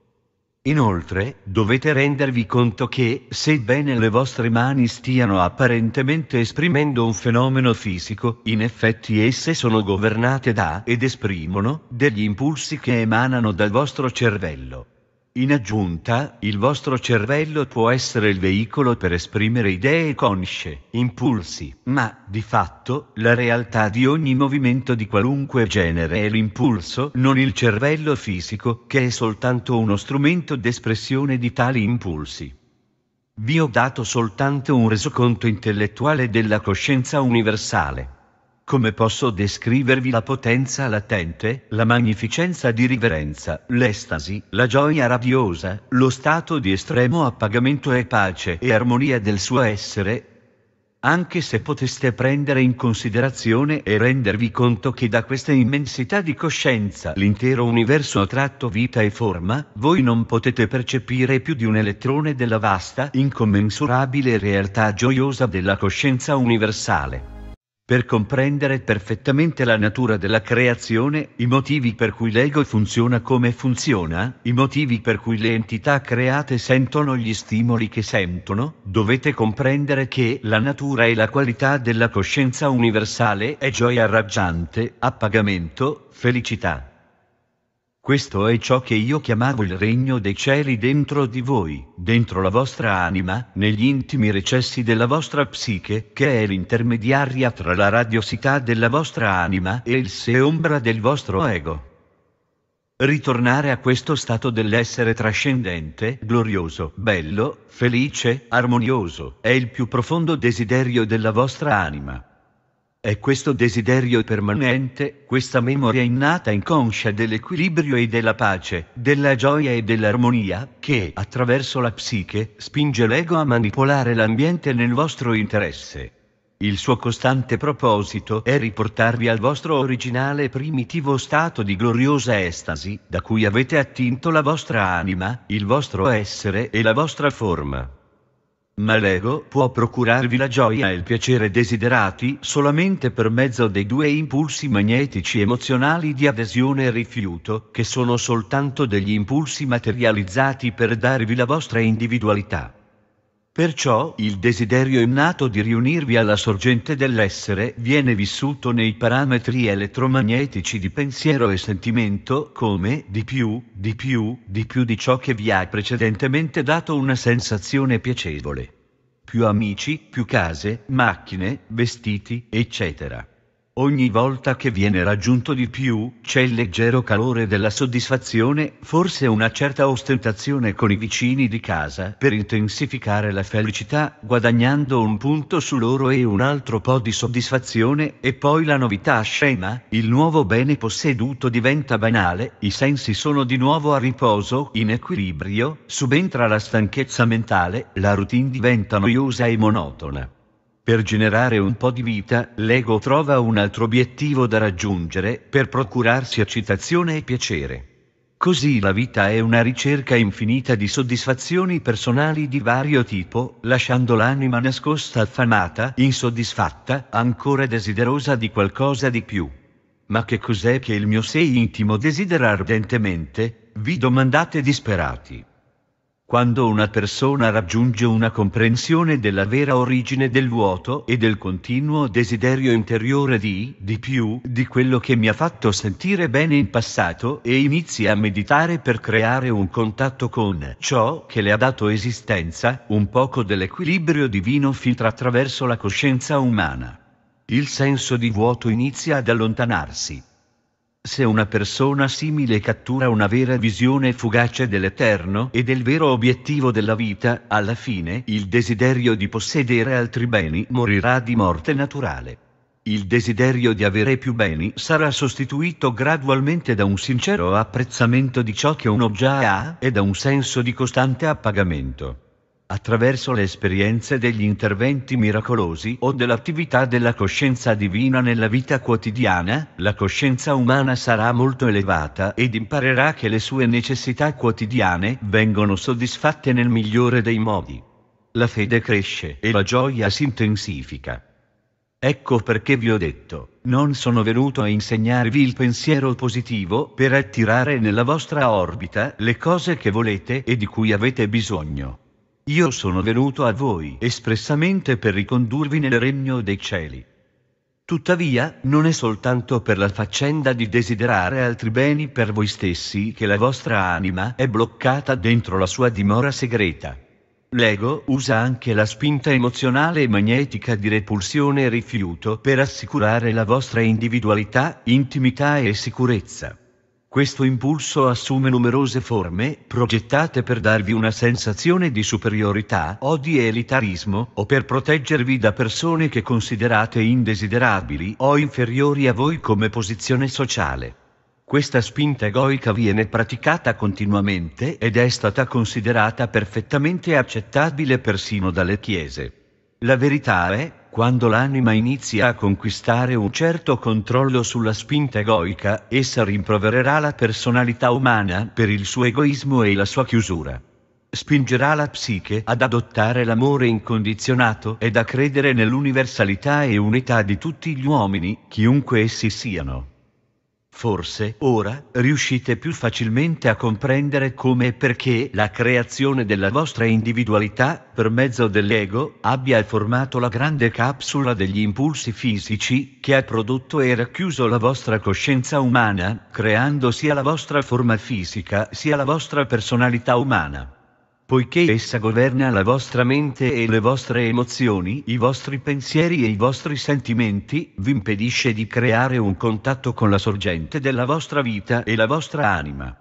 Inoltre, dovete rendervi conto che, sebbene le vostre mani stiano apparentemente esprimendo un fenomeno fisico, in effetti esse sono governate da ed esprimono degli impulsi che emanano dal vostro cervello. In aggiunta, il vostro cervello può essere il veicolo per esprimere idee consce, impulsi, ma, di fatto, la realtà di ogni movimento di qualunque genere è l'impulso, non il cervello fisico, che è soltanto uno strumento d'espressione di tali impulsi. Vi ho dato soltanto un resoconto intellettuale della coscienza universale. Come posso descrivervi la potenza latente, la magnificenza di riverenza, l'estasi, la gioia radiosa, lo stato di estremo appagamento e pace e armonia del suo essere? Anche se poteste prendere in considerazione e rendervi conto che da questa immensità di coscienza l'intero universo ha tratto vita e forma, voi non potete percepire più di un elettrone della vasta, incommensurabile realtà gioiosa della coscienza universale per comprendere perfettamente la natura della creazione, i motivi per cui l'ego funziona come funziona, i motivi per cui le entità create sentono gli stimoli che sentono, dovete comprendere che la natura e la qualità della coscienza universale è gioia raggiante, appagamento, felicità. Questo è ciò che io chiamavo il regno dei cieli dentro di voi, dentro la vostra anima, negli intimi recessi della vostra psiche, che è l'intermediaria tra la radiosità della vostra anima e il sé ombra del vostro ego. Ritornare a questo stato dell'essere trascendente, glorioso, bello, felice, armonioso, è il più profondo desiderio della vostra anima. È questo desiderio permanente, questa memoria innata inconscia dell'equilibrio e della pace, della gioia e dell'armonia, che, attraverso la psiche, spinge l'ego a manipolare l'ambiente nel vostro interesse. Il suo costante proposito è riportarvi al vostro originale e primitivo stato di gloriosa estasi, da cui avete attinto la vostra anima, il vostro essere e la vostra forma ma l'ego può procurarvi la gioia e il piacere desiderati solamente per mezzo dei due impulsi magnetici emozionali di adesione e rifiuto, che sono soltanto degli impulsi materializzati per darvi la vostra individualità. Perciò il desiderio innato di riunirvi alla sorgente dell'essere viene vissuto nei parametri elettromagnetici di pensiero e sentimento come di più, di più, di più di ciò che vi ha precedentemente dato una sensazione piacevole. Più amici, più case, macchine, vestiti, eccetera. Ogni volta che viene raggiunto di più, c'è il leggero calore della soddisfazione, forse una certa ostentazione con i vicini di casa per intensificare la felicità, guadagnando un punto su loro e un altro po' di soddisfazione, e poi la novità scema, il nuovo bene posseduto diventa banale, i sensi sono di nuovo a riposo, in equilibrio, subentra la stanchezza mentale, la routine diventa noiosa e monotona. Per generare un po' di vita, l'ego trova un altro obiettivo da raggiungere per procurarsi eccitazione e piacere. Così la vita è una ricerca infinita di soddisfazioni personali di vario tipo, lasciando l'anima nascosta affamata, insoddisfatta, ancora desiderosa di qualcosa di più. Ma che cos'è che il mio sé intimo desidera ardentemente? Vi domandate disperati quando una persona raggiunge una comprensione della vera origine del vuoto e del continuo desiderio interiore di, di più, di quello che mi ha fatto sentire bene in passato e inizia a meditare per creare un contatto con ciò che le ha dato esistenza, un poco dell'equilibrio divino filtra attraverso la coscienza umana. Il senso di vuoto inizia ad allontanarsi. Se una persona simile cattura una vera visione fugace dell'eterno e del vero obiettivo della vita, alla fine il desiderio di possedere altri beni morirà di morte naturale. Il desiderio di avere più beni sarà sostituito gradualmente da un sincero apprezzamento di ciò che uno già ha e da un senso di costante appagamento attraverso le esperienze degli interventi miracolosi o dell'attività della coscienza divina nella vita quotidiana, la coscienza umana sarà molto elevata ed imparerà che le sue necessità quotidiane vengono soddisfatte nel migliore dei modi. La fede cresce e la gioia si intensifica. Ecco perché vi ho detto, non sono venuto a insegnarvi il pensiero positivo per attirare nella vostra orbita le cose che volete e di cui avete bisogno. Io sono venuto a voi espressamente per ricondurvi nel regno dei cieli. Tuttavia, non è soltanto per la faccenda di desiderare altri beni per voi stessi che la vostra anima è bloccata dentro la sua dimora segreta. L'ego usa anche la spinta emozionale e magnetica di repulsione e rifiuto per assicurare la vostra individualità, intimità e sicurezza. Questo impulso assume numerose forme, progettate per darvi una sensazione di superiorità o di elitarismo, o per proteggervi da persone che considerate indesiderabili o inferiori a voi come posizione sociale. Questa spinta egoica viene praticata continuamente ed è stata considerata perfettamente accettabile persino dalle chiese. La verità è quando l'anima inizia a conquistare un certo controllo sulla spinta egoica, essa rimprovererà la personalità umana per il suo egoismo e la sua chiusura. Spingerà la psiche ad adottare l'amore incondizionato ed a credere nell'universalità e unità di tutti gli uomini, chiunque essi siano. Forse ora riuscite più facilmente a comprendere come e perché la creazione della vostra individualità, per mezzo dell'ego, abbia formato la grande capsula degli impulsi fisici, che ha prodotto e racchiuso la vostra coscienza umana, creando sia la vostra forma fisica sia la vostra personalità umana poiché essa governa la vostra mente e le vostre emozioni, i vostri pensieri e i vostri sentimenti, vi impedisce di creare un contatto con la sorgente della vostra vita e la vostra anima.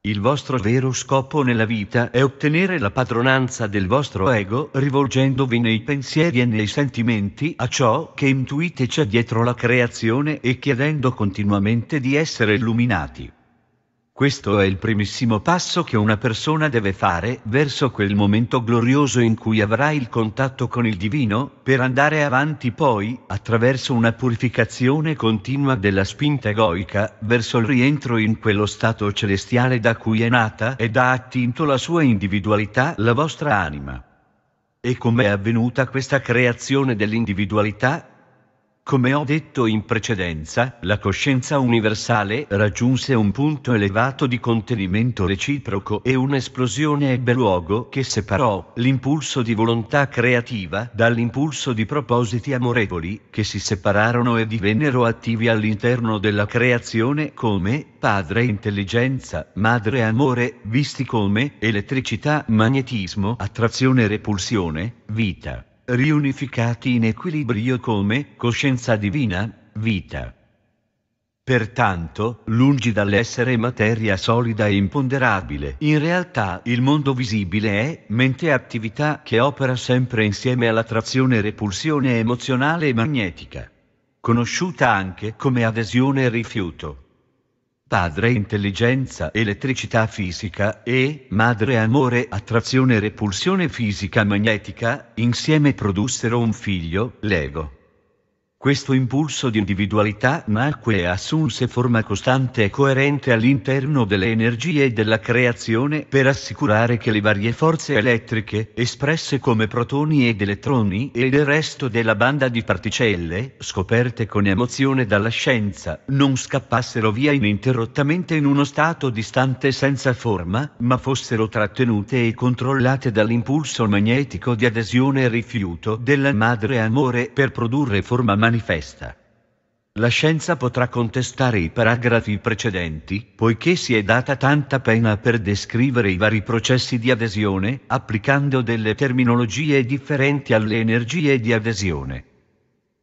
Il vostro vero scopo nella vita è ottenere la padronanza del vostro ego rivolgendovi nei pensieri e nei sentimenti a ciò che intuite c'è dietro la creazione e chiedendo continuamente di essere illuminati. Questo è il primissimo passo che una persona deve fare verso quel momento glorioso in cui avrà il contatto con il divino, per andare avanti poi, attraverso una purificazione continua della spinta egoica, verso il rientro in quello stato celestiale da cui è nata ed ha attinto la sua individualità, la vostra anima. E com'è avvenuta questa creazione dell'individualità? Come ho detto in precedenza, la coscienza universale raggiunse un punto elevato di contenimento reciproco e un'esplosione ebbe luogo che separò l'impulso di volontà creativa dall'impulso di propositi amorevoli, che si separarono e divennero attivi all'interno della creazione come padre intelligenza, madre amore, visti come elettricità, magnetismo, attrazione repulsione, vita riunificati in equilibrio come coscienza divina, vita. Pertanto, lungi dall'essere materia solida e imponderabile, in realtà il mondo visibile è mente e attività che opera sempre insieme all'attrazione trazione repulsione emozionale e magnetica, conosciuta anche come adesione e rifiuto. Padre intelligenza elettricità fisica e madre amore attrazione repulsione fisica magnetica, insieme produssero un figlio, l'ego. Questo impulso di individualità nacque e assunse forma costante e coerente all'interno delle energie e della creazione per assicurare che le varie forze elettriche, espresse come protoni ed elettroni e il resto della banda di particelle, scoperte con emozione dalla scienza, non scappassero via ininterrottamente in uno stato distante senza forma, ma fossero trattenute e controllate dall'impulso magnetico di adesione e rifiuto della madre amore per produrre forma magnetica manifesta. La scienza potrà contestare i paragrafi precedenti, poiché si è data tanta pena per descrivere i vari processi di adesione, applicando delle terminologie differenti alle energie di adesione.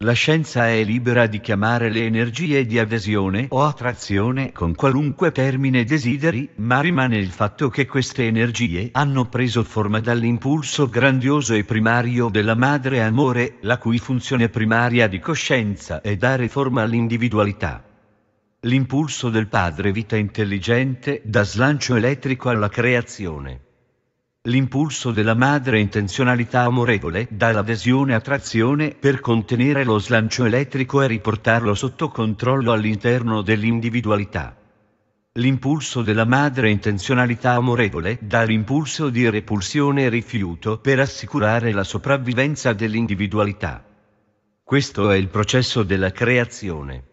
La scienza è libera di chiamare le energie di adesione o attrazione con qualunque termine desideri, ma rimane il fatto che queste energie hanno preso forma dall'impulso grandioso e primario della madre amore, la cui funzione primaria di coscienza è dare forma all'individualità. L'impulso del padre vita intelligente dà slancio elettrico alla creazione. L'impulso della madre intenzionalità amorevole dà l'adesione a trazione per contenere lo slancio elettrico e riportarlo sotto controllo all'interno dell'individualità. L'impulso della madre intenzionalità amorevole dà l'impulso di repulsione e rifiuto per assicurare la sopravvivenza dell'individualità. Questo è il processo della creazione.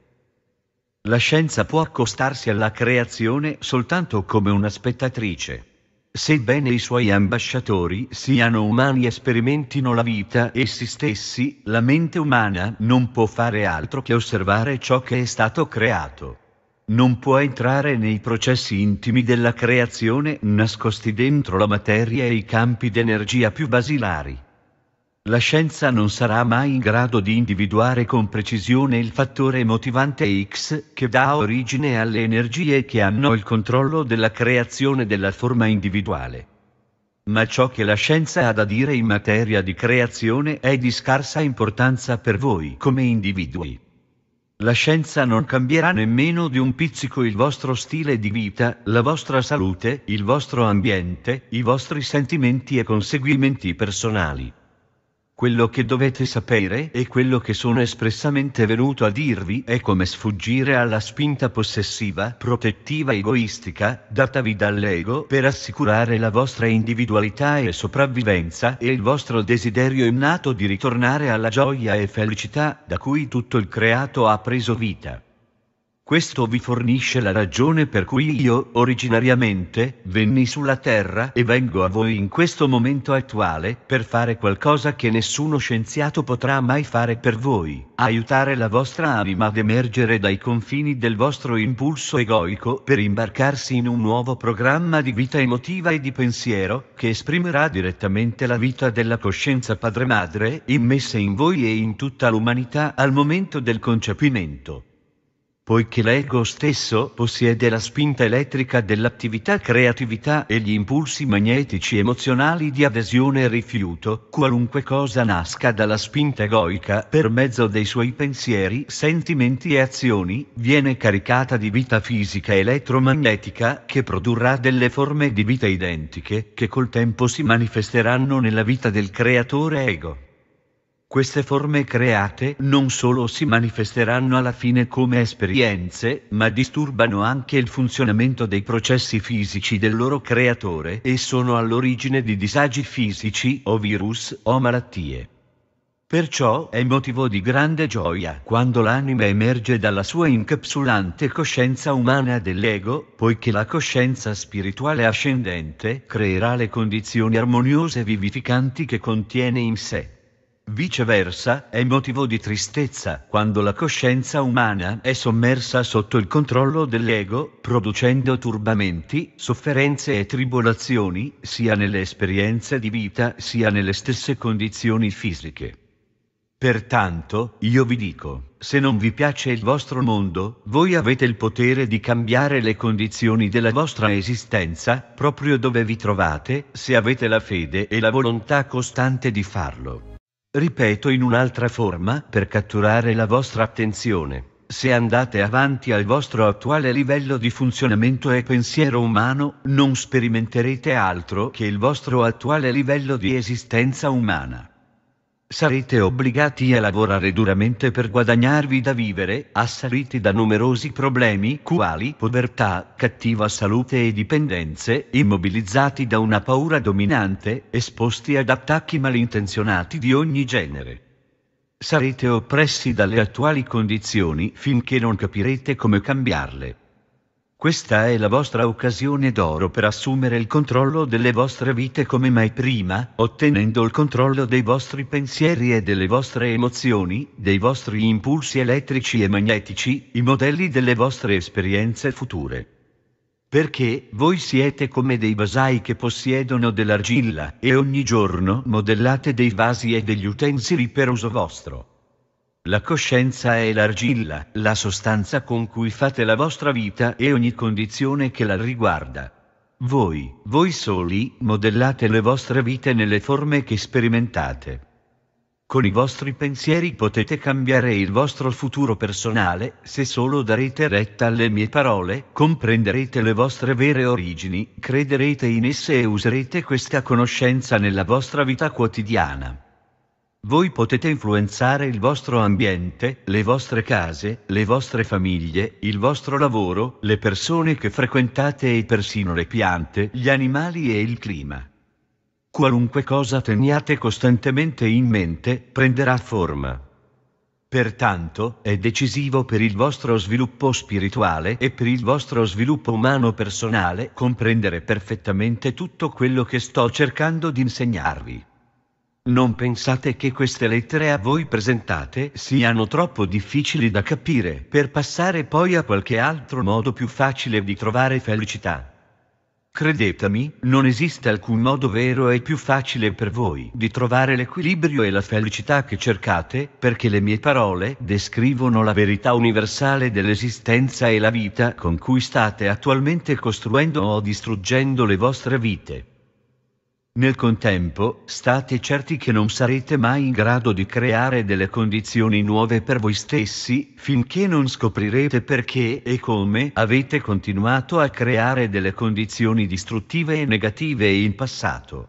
La scienza può accostarsi alla creazione soltanto come una spettatrice. Sebbene i suoi ambasciatori siano umani e sperimentino la vita essi stessi, la mente umana non può fare altro che osservare ciò che è stato creato. Non può entrare nei processi intimi della creazione nascosti dentro la materia e i campi d'energia più basilari. La scienza non sarà mai in grado di individuare con precisione il fattore motivante X che dà origine alle energie che hanno il controllo della creazione della forma individuale. Ma ciò che la scienza ha da dire in materia di creazione è di scarsa importanza per voi come individui. La scienza non cambierà nemmeno di un pizzico il vostro stile di vita, la vostra salute, il vostro ambiente, i vostri sentimenti e conseguimenti personali. Quello che dovete sapere e quello che sono espressamente venuto a dirvi è come sfuggire alla spinta possessiva, protettiva egoistica, datavi dall'ego per assicurare la vostra individualità e sopravvivenza e il vostro desiderio innato di ritornare alla gioia e felicità da cui tutto il creato ha preso vita. Questo vi fornisce la ragione per cui io originariamente venni sulla Terra e vengo a voi in questo momento attuale per fare qualcosa che nessuno scienziato potrà mai fare per voi, aiutare la vostra anima ad emergere dai confini del vostro impulso egoico per imbarcarsi in un nuovo programma di vita emotiva e di pensiero che esprimerà direttamente la vita della coscienza padre-madre immessa in voi e in tutta l'umanità al momento del concepimento poiché l'ego stesso possiede la spinta elettrica dell'attività creatività e gli impulsi magnetici emozionali di adesione e rifiuto, qualunque cosa nasca dalla spinta egoica per mezzo dei suoi pensieri, sentimenti e azioni, viene caricata di vita fisica elettromagnetica che produrrà delle forme di vita identiche che col tempo si manifesteranno nella vita del creatore ego. Queste forme create non solo si manifesteranno alla fine come esperienze, ma disturbano anche il funzionamento dei processi fisici del loro creatore e sono all'origine di disagi fisici o virus o malattie. Perciò è motivo di grande gioia quando l'anima emerge dalla sua incapsulante coscienza umana dell'ego, poiché la coscienza spirituale ascendente creerà le condizioni armoniose e vivificanti che contiene in sé. Viceversa, è motivo di tristezza quando la coscienza umana è sommersa sotto il controllo dell'ego, producendo turbamenti, sofferenze e tribolazioni, sia nelle esperienze di vita sia nelle stesse condizioni fisiche. Pertanto, io vi dico, se non vi piace il vostro mondo, voi avete il potere di cambiare le condizioni della vostra esistenza, proprio dove vi trovate, se avete la fede e la volontà costante di farlo ripeto in un'altra forma per catturare la vostra attenzione. Se andate avanti al vostro attuale livello di funzionamento e pensiero umano, non sperimenterete altro che il vostro attuale livello di esistenza umana sarete obbligati a lavorare duramente per guadagnarvi da vivere, assaliti da numerosi problemi quali povertà, cattiva salute e dipendenze, immobilizzati da una paura dominante, esposti ad attacchi malintenzionati di ogni genere. Sarete oppressi dalle attuali condizioni finché non capirete come cambiarle. Questa è la vostra occasione d'oro per assumere il controllo delle vostre vite come mai prima, ottenendo il controllo dei vostri pensieri e delle vostre emozioni, dei vostri impulsi elettrici e magnetici, i modelli delle vostre esperienze future. Perché voi siete come dei vasai che possiedono dell'argilla e ogni giorno modellate dei vasi e degli utensili per uso vostro. La coscienza è l'argilla, la sostanza con cui fate la vostra vita e ogni condizione che la riguarda. Voi, voi soli, modellate le vostre vite nelle forme che sperimentate. Con i vostri pensieri potete cambiare il vostro futuro personale, se solo darete retta alle mie parole, comprenderete le vostre vere origini, crederete in esse e userete questa conoscenza nella vostra vita quotidiana. Voi potete influenzare il vostro ambiente, le vostre case, le vostre famiglie, il vostro lavoro, le persone che frequentate e persino le piante, gli animali e il clima. Qualunque cosa teniate costantemente in mente prenderà forma. Pertanto, è decisivo per il vostro sviluppo spirituale e per il vostro sviluppo umano personale comprendere perfettamente tutto quello che sto cercando di insegnarvi. Non pensate che queste lettere a voi presentate siano troppo difficili da capire per passare poi a qualche altro modo più facile di trovare felicità. Credetemi, non esiste alcun modo vero e più facile per voi di trovare l'equilibrio e la felicità che cercate, perché le mie parole descrivono la verità universale dell'esistenza e la vita con cui state attualmente costruendo o distruggendo le vostre vite. Nel contempo, state certi che non sarete mai in grado di creare delle condizioni nuove per voi stessi, finché non scoprirete perché e come avete continuato a creare delle condizioni distruttive e negative in passato.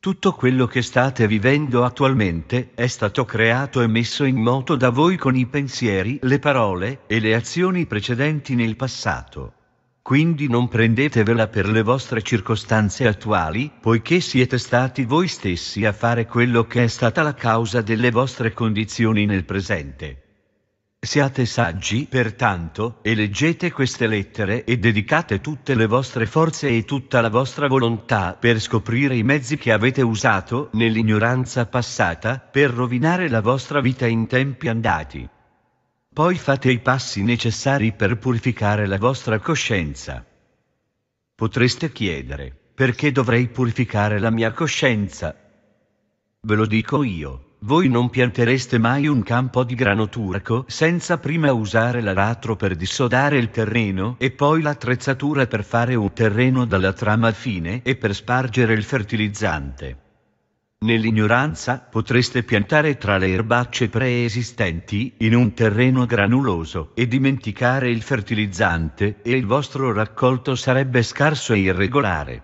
Tutto quello che state vivendo attualmente è stato creato e messo in moto da voi con i pensieri, le parole e le azioni precedenti nel passato. Quindi non prendetevela per le vostre circostanze attuali, poiché siete stati voi stessi a fare quello che è stata la causa delle vostre condizioni nel presente. Siate saggi, pertanto, e leggete queste lettere e dedicate tutte le vostre forze e tutta la vostra volontà per scoprire i mezzi che avete usato nell'ignoranza passata per rovinare la vostra vita in tempi andati. Poi fate i passi necessari per purificare la vostra coscienza. Potreste chiedere, perché dovrei purificare la mia coscienza? Ve lo dico io, voi non piantereste mai un campo di grano turco senza prima usare l'aratro per dissodare il terreno e poi l'attrezzatura per fare un terreno dalla trama fine e per spargere il fertilizzante. Nell'ignoranza potreste piantare tra le erbacce preesistenti in un terreno granuloso e dimenticare il fertilizzante e il vostro raccolto sarebbe scarso e irregolare.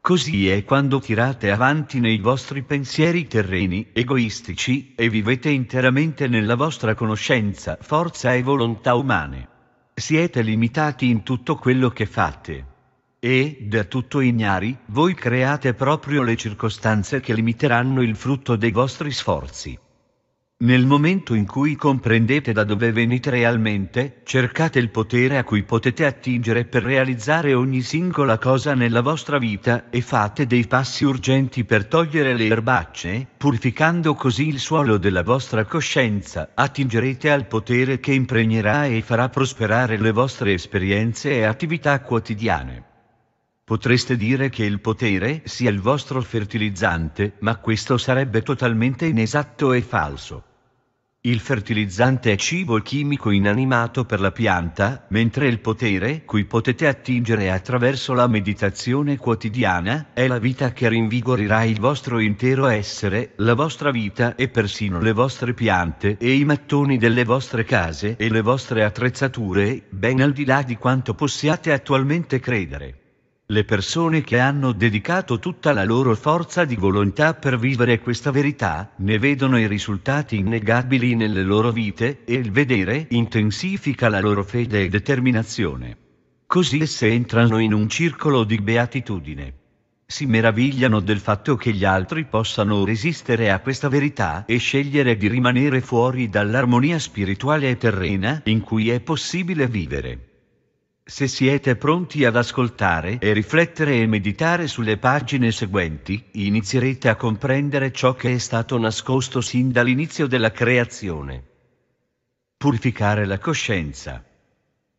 Così è quando tirate avanti nei vostri pensieri terreni, egoistici, e vivete interamente nella vostra conoscenza, forza e volontà umane. Siete limitati in tutto quello che fate. E, da tutto ignari, voi create proprio le circostanze che limiteranno il frutto dei vostri sforzi. Nel momento in cui comprendete da dove venite realmente, cercate il potere a cui potete attingere per realizzare ogni singola cosa nella vostra vita e fate dei passi urgenti per togliere le erbacce, purificando così il suolo della vostra coscienza, attingerete al potere che impregnerà e farà prosperare le vostre esperienze e attività quotidiane. Potreste dire che il potere sia il vostro fertilizzante, ma questo sarebbe totalmente inesatto e falso. Il fertilizzante è cibo chimico inanimato per la pianta, mentre il potere, cui potete attingere attraverso la meditazione quotidiana, è la vita che rinvigorirà il vostro intero essere, la vostra vita e persino le vostre piante e i mattoni delle vostre case e le vostre attrezzature, ben al di là di quanto possiate attualmente credere le persone che hanno dedicato tutta la loro forza di volontà per vivere questa verità, ne vedono i risultati innegabili nelle loro vite e il vedere intensifica la loro fede e determinazione. Così esse entrano in un circolo di beatitudine. Si meravigliano del fatto che gli altri possano resistere a questa verità e scegliere di rimanere fuori dall'armonia spirituale e terrena in cui è possibile vivere. Se siete pronti ad ascoltare e riflettere e meditare sulle pagine seguenti, inizierete a comprendere ciò che è stato nascosto sin dall'inizio della creazione. Purificare la coscienza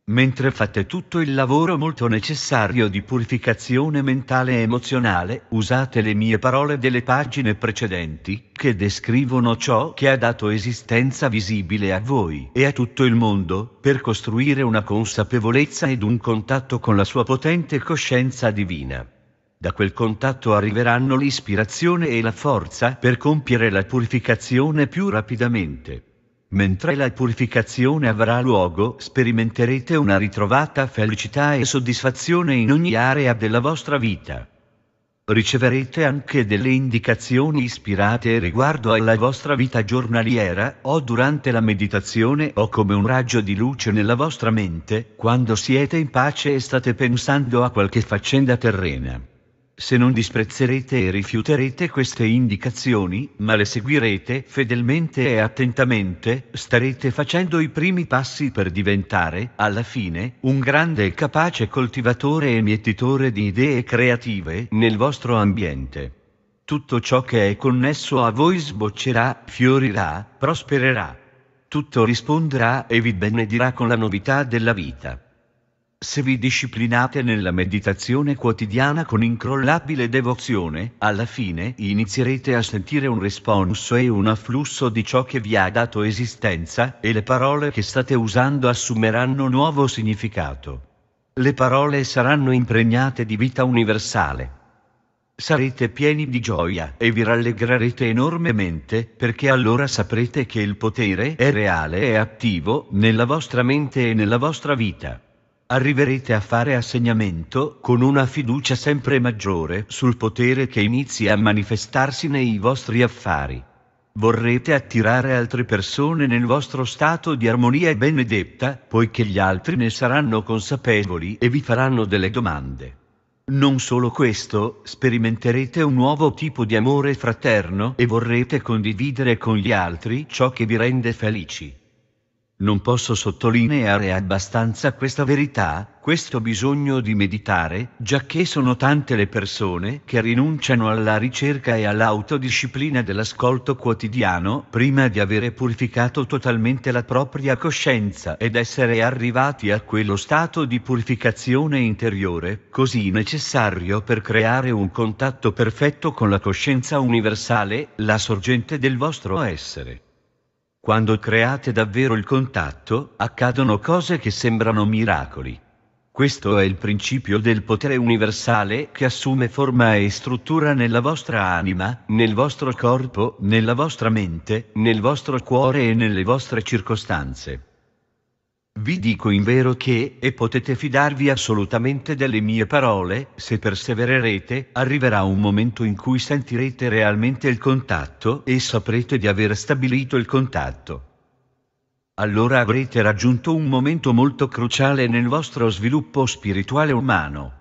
mentre fate tutto il lavoro molto necessario di purificazione mentale e emozionale, usate le mie parole delle pagine precedenti, che descrivono ciò che ha dato esistenza visibile a voi e a tutto il mondo, per costruire una consapevolezza ed un contatto con la sua potente coscienza divina. Da quel contatto arriveranno l'ispirazione e la forza per compiere la purificazione più rapidamente. Mentre la purificazione avrà luogo, sperimenterete una ritrovata felicità e soddisfazione in ogni area della vostra vita. Riceverete anche delle indicazioni ispirate riguardo alla vostra vita giornaliera, o durante la meditazione o come un raggio di luce nella vostra mente, quando siete in pace e state pensando a qualche faccenda terrena. Se non disprezzerete e rifiuterete queste indicazioni, ma le seguirete fedelmente e attentamente, starete facendo i primi passi per diventare, alla fine, un grande e capace coltivatore e mietitore di idee creative nel vostro ambiente. Tutto ciò che è connesso a voi sboccerà, fiorirà, prospererà. Tutto risponderà e vi benedirà con la novità della vita se vi disciplinate nella meditazione quotidiana con incrollabile devozione, alla fine inizierete a sentire un responso e un afflusso di ciò che vi ha dato esistenza, e le parole che state usando assumeranno nuovo significato. Le parole saranno impregnate di vita universale. Sarete pieni di gioia e vi rallegrerete enormemente, perché allora saprete che il potere è reale e attivo nella vostra mente e nella vostra vita arriverete a fare assegnamento con una fiducia sempre maggiore sul potere che inizia a manifestarsi nei vostri affari. Vorrete attirare altre persone nel vostro stato di armonia e benedetta, poiché gli altri ne saranno consapevoli e vi faranno delle domande. Non solo questo, sperimenterete un nuovo tipo di amore fraterno e vorrete condividere con gli altri ciò che vi rende felici. Non posso sottolineare abbastanza questa verità, questo bisogno di meditare, giacché sono tante le persone che rinunciano alla ricerca e all'autodisciplina dell'ascolto quotidiano prima di avere purificato totalmente la propria coscienza ed essere arrivati a quello stato di purificazione interiore, così necessario per creare un contatto perfetto con la coscienza universale, la sorgente del vostro essere. Quando create davvero il contatto, accadono cose che sembrano miracoli. Questo è il principio del potere universale che assume forma e struttura nella vostra anima, nel vostro corpo, nella vostra mente, nel vostro cuore e nelle vostre circostanze. Vi dico in vero che, e potete fidarvi assolutamente delle mie parole, se persevererete, arriverà un momento in cui sentirete realmente il contatto e saprete di aver stabilito il contatto. Allora avrete raggiunto un momento molto cruciale nel vostro sviluppo spirituale umano.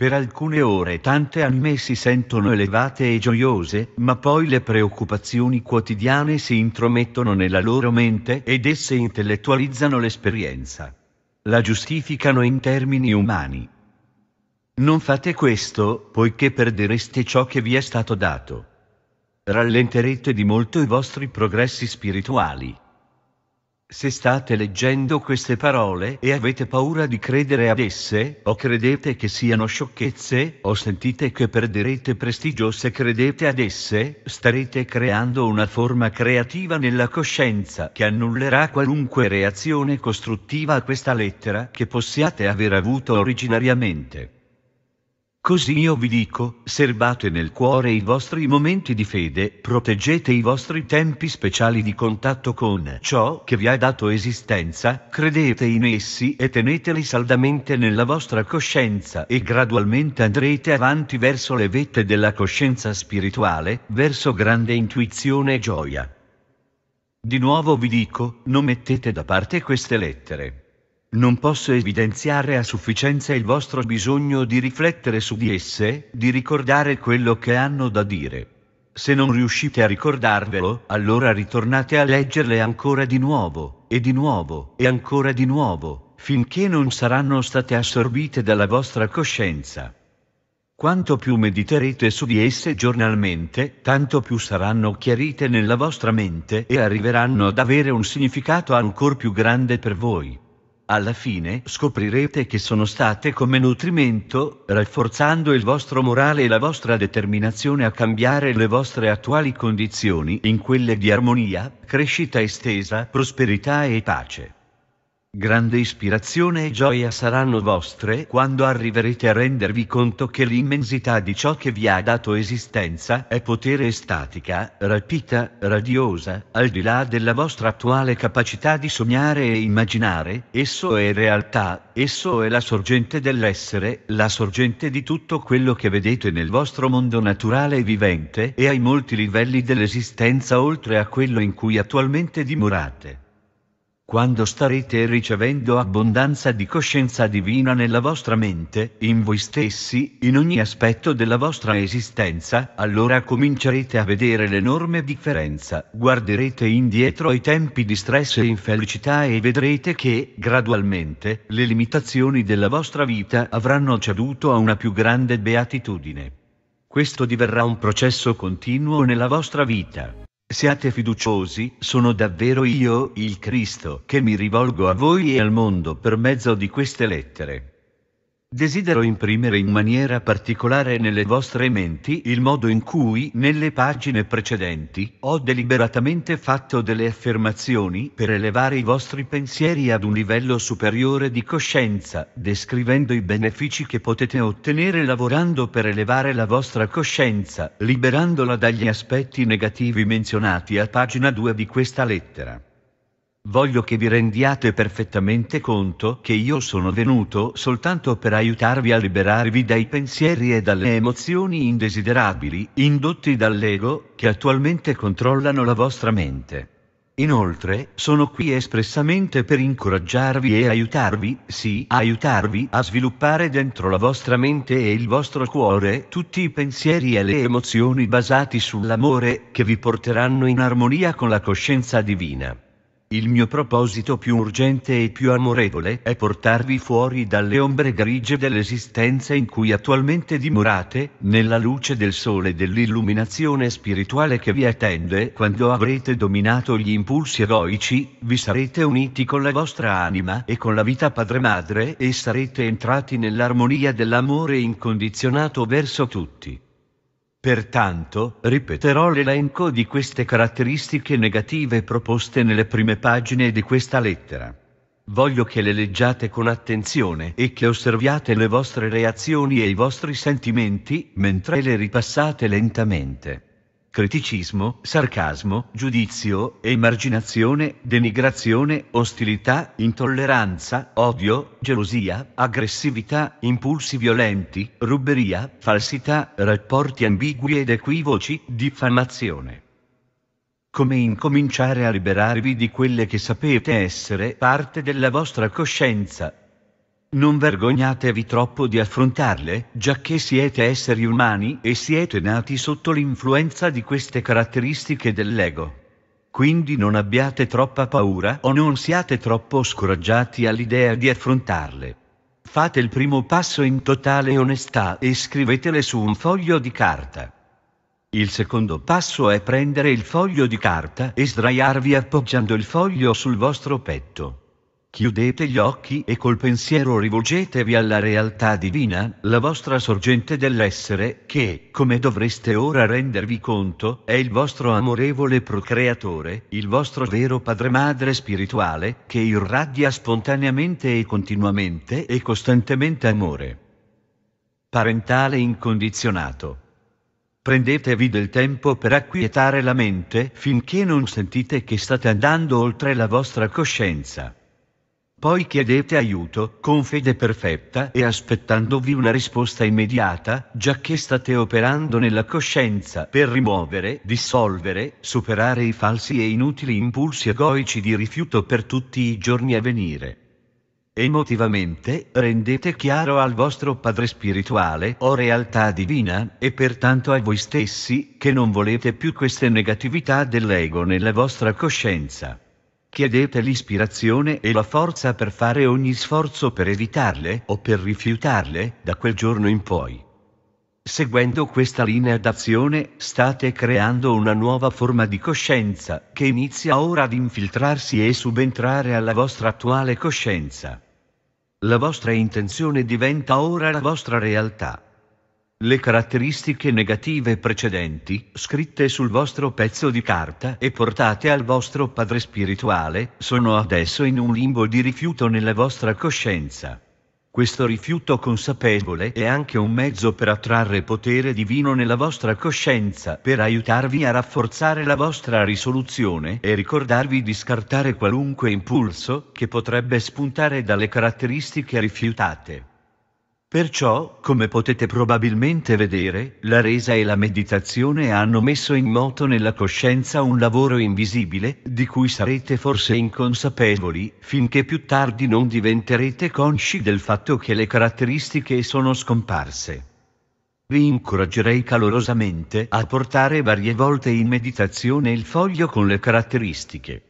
Per alcune ore tante anime si sentono elevate e gioiose, ma poi le preoccupazioni quotidiane si intromettono nella loro mente ed esse intellettualizzano l'esperienza. La giustificano in termini umani. Non fate questo, poiché perdereste ciò che vi è stato dato. Rallenterete di molto i vostri progressi spirituali. Se state leggendo queste parole e avete paura di credere ad esse, o credete che siano sciocchezze, o sentite che perderete prestigio se credete ad esse, starete creando una forma creativa nella coscienza che annullerà qualunque reazione costruttiva a questa lettera che possiate aver avuto originariamente. Così io vi dico, serbate nel cuore i vostri momenti di fede, proteggete i vostri tempi speciali di contatto con ciò che vi ha dato esistenza, credete in essi e teneteli saldamente nella vostra coscienza e gradualmente andrete avanti verso le vette della coscienza spirituale, verso grande intuizione e gioia. Di nuovo vi dico, non mettete da parte queste lettere. Non posso evidenziare a sufficienza il vostro bisogno di riflettere su di esse, di ricordare quello che hanno da dire. Se non riuscite a ricordarvelo, allora ritornate a leggerle ancora di nuovo, e di nuovo, e ancora di nuovo, finché non saranno state assorbite dalla vostra coscienza. Quanto più mediterete su di esse giornalmente, tanto più saranno chiarite nella vostra mente e arriveranno ad avere un significato ancor più grande per voi. Alla fine scoprirete che sono state come nutrimento, rafforzando il vostro morale e la vostra determinazione a cambiare le vostre attuali condizioni in quelle di armonia, crescita estesa, prosperità e pace. Grande ispirazione e gioia saranno vostre quando arriverete a rendervi conto che l'immensità di ciò che vi ha dato esistenza è potere estatica, rapita, radiosa, al di là della vostra attuale capacità di sognare e immaginare, esso è realtà, esso è la sorgente dell'essere, la sorgente di tutto quello che vedete nel vostro mondo naturale e vivente e ai molti livelli dell'esistenza oltre a quello in cui attualmente dimorate quando starete ricevendo abbondanza di coscienza divina nella vostra mente, in voi stessi, in ogni aspetto della vostra esistenza, allora comincerete a vedere l'enorme differenza, guarderete indietro ai tempi di stress e infelicità e vedrete che, gradualmente, le limitazioni della vostra vita avranno ceduto a una più grande beatitudine. Questo diverrà un processo continuo nella vostra vita. Siate fiduciosi, sono davvero io, il Cristo, che mi rivolgo a voi e al mondo per mezzo di queste lettere. Desidero imprimere in maniera particolare nelle vostre menti il modo in cui, nelle pagine precedenti, ho deliberatamente fatto delle affermazioni per elevare i vostri pensieri ad un livello superiore di coscienza, descrivendo i benefici che potete ottenere lavorando per elevare la vostra coscienza, liberandola dagli aspetti negativi menzionati a pagina 2 di questa lettera. Voglio che vi rendiate perfettamente conto che io sono venuto soltanto per aiutarvi a liberarvi dai pensieri e dalle emozioni indesiderabili, indotti dall'ego, che attualmente controllano la vostra mente. Inoltre, sono qui espressamente per incoraggiarvi e aiutarvi, sì, aiutarvi a sviluppare dentro la vostra mente e il vostro cuore tutti i pensieri e le emozioni basati sull'amore, che vi porteranno in armonia con la coscienza divina. Il mio proposito più urgente e più amorevole è portarvi fuori dalle ombre grigie dell'esistenza in cui attualmente dimorate, nella luce del sole dell'illuminazione spirituale che vi attende quando avrete dominato gli impulsi egoici, vi sarete uniti con la vostra anima e con la vita padre-madre e sarete entrati nell'armonia dell'amore incondizionato verso tutti. Pertanto, ripeterò l'elenco di queste caratteristiche negative proposte nelle prime pagine di questa lettera. Voglio che le leggiate con attenzione e che osserviate le vostre reazioni e i vostri sentimenti mentre le ripassate lentamente criticismo, sarcasmo, giudizio, emarginazione, denigrazione, ostilità, intolleranza, odio, gelosia, aggressività, impulsi violenti, ruberia, falsità, rapporti ambigui ed equivoci, diffamazione. Come incominciare a liberarvi di quelle che sapete essere parte della vostra coscienza, non vergognatevi troppo di affrontarle, giacché siete esseri umani e siete nati sotto l'influenza di queste caratteristiche dell'ego. Quindi non abbiate troppa paura o non siate troppo scoraggiati all'idea di affrontarle. Fate il primo passo in totale onestà e scrivetele su un foglio di carta. Il secondo passo è prendere il foglio di carta e sdraiarvi appoggiando il foglio sul vostro petto. Chiudete gli occhi e col pensiero rivolgetevi alla realtà divina, la vostra sorgente dell'essere, che, come dovreste ora rendervi conto, è il vostro amorevole procreatore, il vostro vero padre-madre spirituale, che irradia spontaneamente e continuamente e costantemente amore. Parentale incondizionato. Prendetevi del tempo per acquietare la mente finché non sentite che state andando oltre la vostra coscienza. Poi chiedete aiuto, con fede perfetta e aspettandovi una risposta immediata, giacché state operando nella coscienza per rimuovere, dissolvere, superare i falsi e inutili impulsi egoici di rifiuto per tutti i giorni a venire. Emotivamente, rendete chiaro al vostro Padre spirituale o realtà divina, e pertanto a voi stessi, che non volete più queste negatività dell'ego nella vostra coscienza. Chiedete l'ispirazione e la forza per fare ogni sforzo per evitarle o per rifiutarle da quel giorno in poi. Seguendo questa linea d'azione, state creando una nuova forma di coscienza, che inizia ora ad infiltrarsi e subentrare alla vostra attuale coscienza. La vostra intenzione diventa ora la vostra realtà le caratteristiche negative precedenti, scritte sul vostro pezzo di carta e portate al vostro padre spirituale, sono adesso in un limbo di rifiuto nella vostra coscienza. Questo rifiuto consapevole è anche un mezzo per attrarre potere divino nella vostra coscienza, per aiutarvi a rafforzare la vostra risoluzione e ricordarvi di scartare qualunque impulso che potrebbe spuntare dalle caratteristiche rifiutate. Perciò, come potete probabilmente vedere, la resa e la meditazione hanno messo in moto nella coscienza un lavoro invisibile, di cui sarete forse inconsapevoli, finché più tardi non diventerete consci del fatto che le caratteristiche sono scomparse. Vi incoraggerei calorosamente a portare varie volte in meditazione il foglio con le caratteristiche.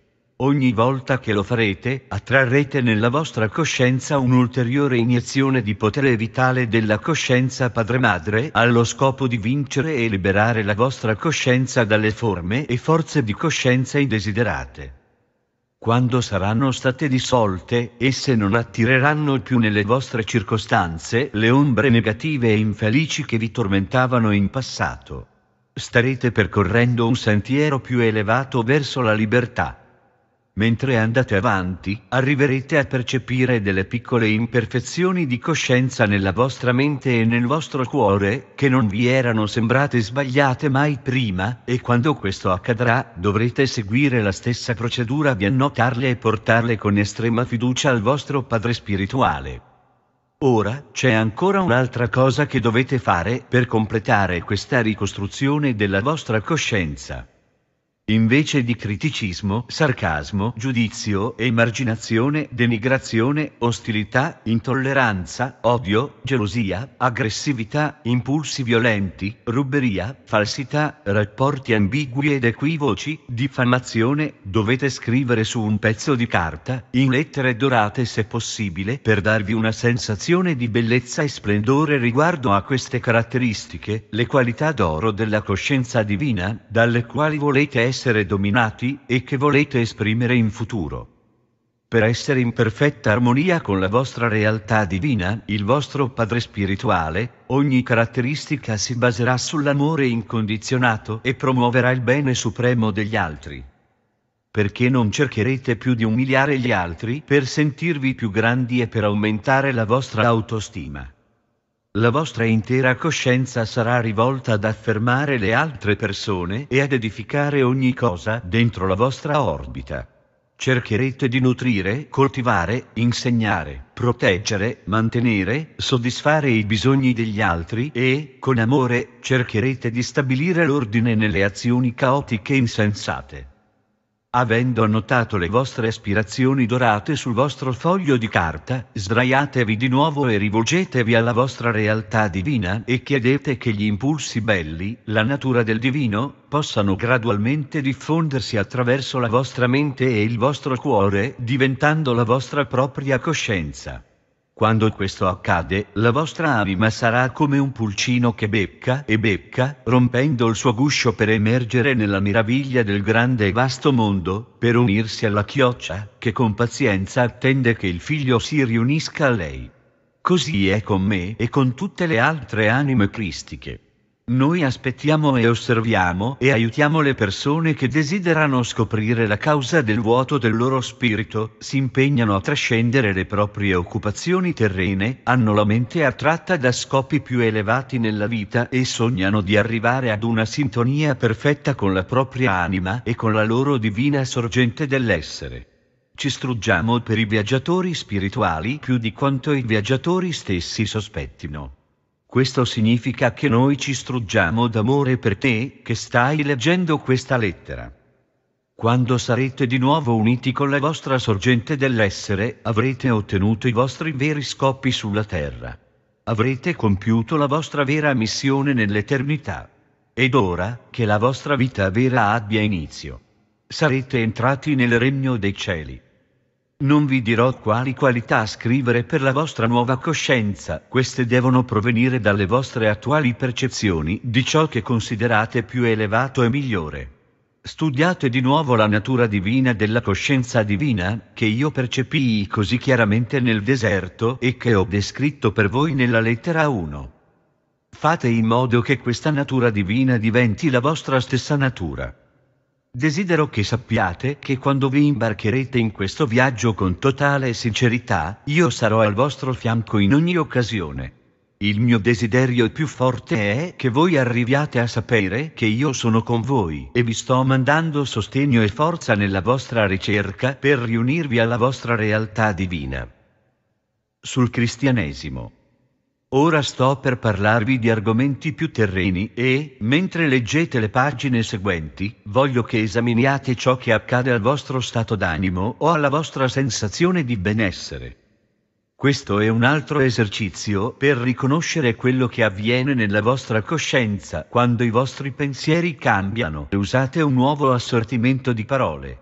Ogni volta che lo farete, attrarrete nella vostra coscienza un'ulteriore iniezione di potere vitale della coscienza padre-madre allo scopo di vincere e liberare la vostra coscienza dalle forme e forze di coscienza indesiderate. Quando saranno state dissolte, esse non attireranno più nelle vostre circostanze le ombre negative e infelici che vi tormentavano in passato. Starete percorrendo un sentiero più elevato verso la libertà Mentre andate avanti, arriverete a percepire delle piccole imperfezioni di coscienza nella vostra mente e nel vostro cuore, che non vi erano sembrate sbagliate mai prima, e quando questo accadrà, dovrete seguire la stessa procedura di annotarle e portarle con estrema fiducia al vostro Padre spirituale. Ora, c'è ancora un'altra cosa che dovete fare per completare questa ricostruzione della vostra coscienza invece di criticismo, sarcasmo, giudizio, emarginazione, denigrazione, ostilità, intolleranza, odio, gelosia, aggressività, impulsi violenti, ruberia, falsità, rapporti ambigui ed equivoci, diffamazione, dovete scrivere su un pezzo di carta, in lettere dorate se possibile, per darvi una sensazione di bellezza e splendore riguardo a queste caratteristiche, le qualità d'oro della coscienza divina, dalle quali volete essere essere dominati e che volete esprimere in futuro. Per essere in perfetta armonia con la vostra realtà divina, il vostro Padre spirituale, ogni caratteristica si baserà sull'amore incondizionato e promuoverà il bene supremo degli altri perché non cercherete più di umiliare gli altri per sentirvi più grandi e per aumentare la vostra autostima. La vostra intera coscienza sarà rivolta ad affermare le altre persone e ad edificare ogni cosa dentro la vostra orbita. Cercherete di nutrire, coltivare, insegnare, proteggere, mantenere, soddisfare i bisogni degli altri e, con amore, cercherete di stabilire l'ordine nelle azioni caotiche e insensate. Avendo annotato le vostre aspirazioni dorate sul vostro foglio di carta, sdraiatevi di nuovo e rivolgetevi alla vostra realtà divina e chiedete che gli impulsi belli, la natura del divino, possano gradualmente diffondersi attraverso la vostra mente e il vostro cuore, diventando la vostra propria coscienza. Quando questo accade, la vostra anima sarà come un pulcino che becca e becca, rompendo il suo guscio per emergere nella meraviglia del grande e vasto mondo, per unirsi alla chioccia, che con pazienza attende che il figlio si riunisca a lei. Così è con me e con tutte le altre anime cristiche. Noi aspettiamo e osserviamo e aiutiamo le persone che desiderano scoprire la causa del vuoto del loro spirito, si impegnano a trascendere le proprie occupazioni terrene, hanno la mente attratta da scopi più elevati nella vita e sognano di arrivare ad una sintonia perfetta con la propria anima e con la loro divina sorgente dell'essere ci struggiamo per i viaggiatori spirituali più di quanto i viaggiatori stessi sospettino. Questo significa che noi ci struggiamo d'amore per te, che stai leggendo questa lettera. Quando sarete di nuovo uniti con la vostra sorgente dell'essere, avrete ottenuto i vostri veri scopi sulla terra. Avrete compiuto la vostra vera missione nell'eternità. Ed ora, che la vostra vita vera abbia inizio, sarete entrati nel regno dei cieli. Non vi dirò quali qualità scrivere per la vostra nuova coscienza, queste devono provenire dalle vostre attuali percezioni di ciò che considerate più elevato e migliore. Studiate di nuovo la natura divina della coscienza divina, che io percepii così chiaramente nel deserto e che ho descritto per voi nella lettera 1. Fate in modo che questa natura divina diventi la vostra stessa natura. Desidero che sappiate che quando vi imbarcherete in questo viaggio con totale sincerità, io sarò al vostro fianco in ogni occasione. Il mio desiderio più forte è che voi arriviate a sapere che io sono con voi e vi sto mandando sostegno e forza nella vostra ricerca per riunirvi alla vostra realtà divina. Sul cristianesimo. Ora sto per parlarvi di argomenti più terreni e, mentre leggete le pagine seguenti, voglio che esaminiate ciò che accade al vostro stato d'animo o alla vostra sensazione di benessere. Questo è un altro esercizio per riconoscere quello che avviene nella vostra coscienza quando i vostri pensieri cambiano. e Usate un nuovo assortimento di parole.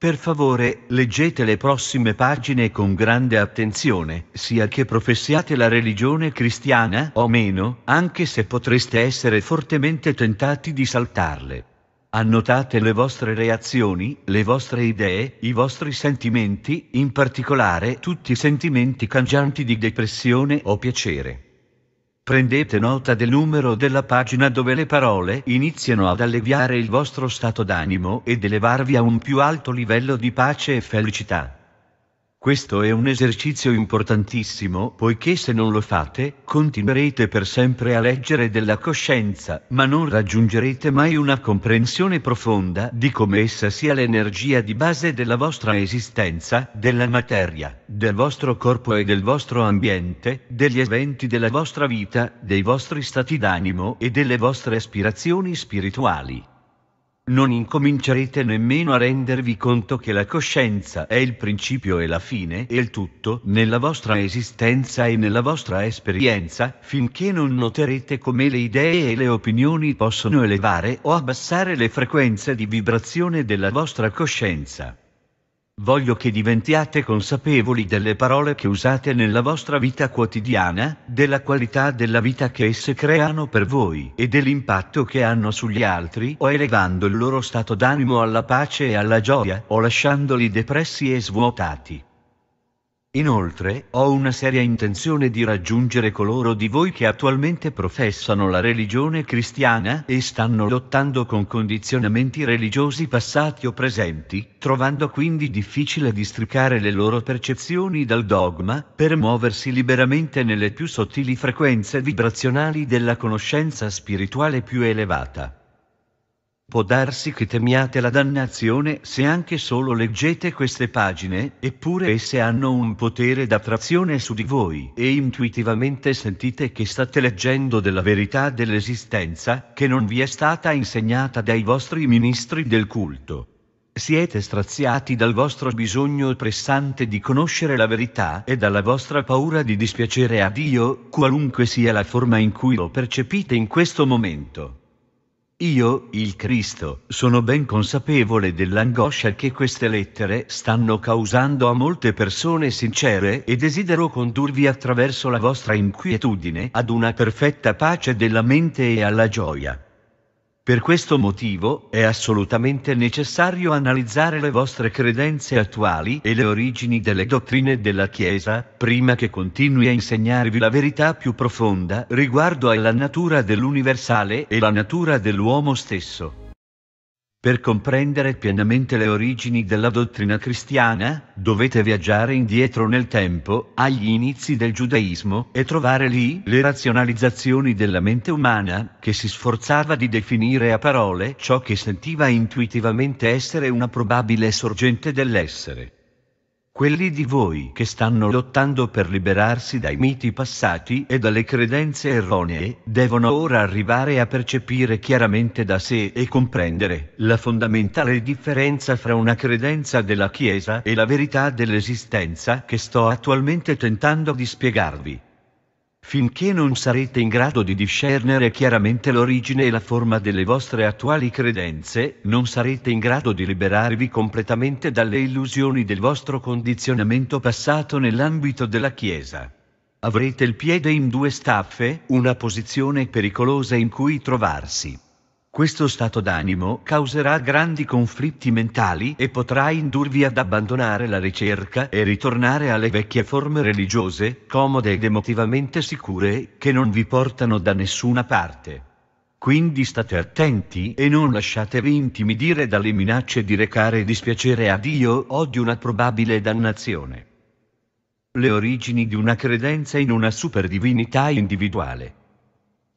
Per favore, leggete le prossime pagine con grande attenzione, sia che professiate la religione cristiana o meno, anche se potreste essere fortemente tentati di saltarle. Annotate le vostre reazioni, le vostre idee, i vostri sentimenti, in particolare tutti i sentimenti cangianti di depressione o piacere. Prendete nota del numero della pagina dove le parole iniziano ad alleviare il vostro stato d'animo ed elevarvi a un più alto livello di pace e felicità. Questo è un esercizio importantissimo poiché se non lo fate, continuerete per sempre a leggere della coscienza, ma non raggiungerete mai una comprensione profonda di come essa sia l'energia di base della vostra esistenza, della materia, del vostro corpo e del vostro ambiente, degli eventi della vostra vita, dei vostri stati d'animo e delle vostre aspirazioni spirituali non incomincerete nemmeno a rendervi conto che la coscienza è il principio e la fine e il tutto nella vostra esistenza e nella vostra esperienza, finché non noterete come le idee e le opinioni possono elevare o abbassare le frequenze di vibrazione della vostra coscienza. Voglio che diventiate consapevoli delle parole che usate nella vostra vita quotidiana, della qualità della vita che esse creano per voi e dell'impatto che hanno sugli altri, o elevando il loro stato d'animo alla pace e alla gioia, o lasciandoli depressi e svuotati. Inoltre, ho una seria intenzione di raggiungere coloro di voi che attualmente professano la religione cristiana e stanno lottando con condizionamenti religiosi passati o presenti, trovando quindi difficile districare le loro percezioni dal dogma, per muoversi liberamente nelle più sottili frequenze vibrazionali della conoscenza spirituale più elevata. Può darsi che temiate la dannazione se anche solo leggete queste pagine, eppure esse hanno un potere d'attrazione su di voi e intuitivamente sentite che state leggendo della verità dell'esistenza che non vi è stata insegnata dai vostri ministri del culto. Siete straziati dal vostro bisogno pressante di conoscere la verità e dalla vostra paura di dispiacere a Dio, qualunque sia la forma in cui lo percepite in questo momento. Io, il Cristo, sono ben consapevole dell'angoscia che queste lettere stanno causando a molte persone sincere e desidero condurvi attraverso la vostra inquietudine ad una perfetta pace della mente e alla gioia. Per questo motivo è assolutamente necessario analizzare le vostre credenze attuali e le origini delle dottrine della Chiesa, prima che continui a insegnarvi la verità più profonda riguardo alla natura dell'universale e la natura dell'uomo stesso. Per comprendere pienamente le origini della dottrina cristiana, dovete viaggiare indietro nel tempo, agli inizi del giudaismo, e trovare lì le razionalizzazioni della mente umana, che si sforzava di definire a parole ciò che sentiva intuitivamente essere una probabile sorgente dell'essere quelli di voi che stanno lottando per liberarsi dai miti passati e dalle credenze erronee, devono ora arrivare a percepire chiaramente da sé e comprendere la fondamentale differenza fra una credenza della Chiesa e la verità dell'esistenza che sto attualmente tentando di spiegarvi finché non sarete in grado di discernere chiaramente l'origine e la forma delle vostre attuali credenze, non sarete in grado di liberarvi completamente dalle illusioni del vostro condizionamento passato nell'ambito della Chiesa. Avrete il piede in due staffe, una posizione pericolosa in cui trovarsi. Questo stato d'animo causerà grandi conflitti mentali e potrà indurvi ad abbandonare la ricerca e ritornare alle vecchie forme religiose, comode ed emotivamente sicure, che non vi portano da nessuna parte. Quindi state attenti e non lasciatevi intimidire dalle minacce di recare dispiacere a Dio o di una probabile dannazione. Le origini di una credenza in una superdivinità individuale.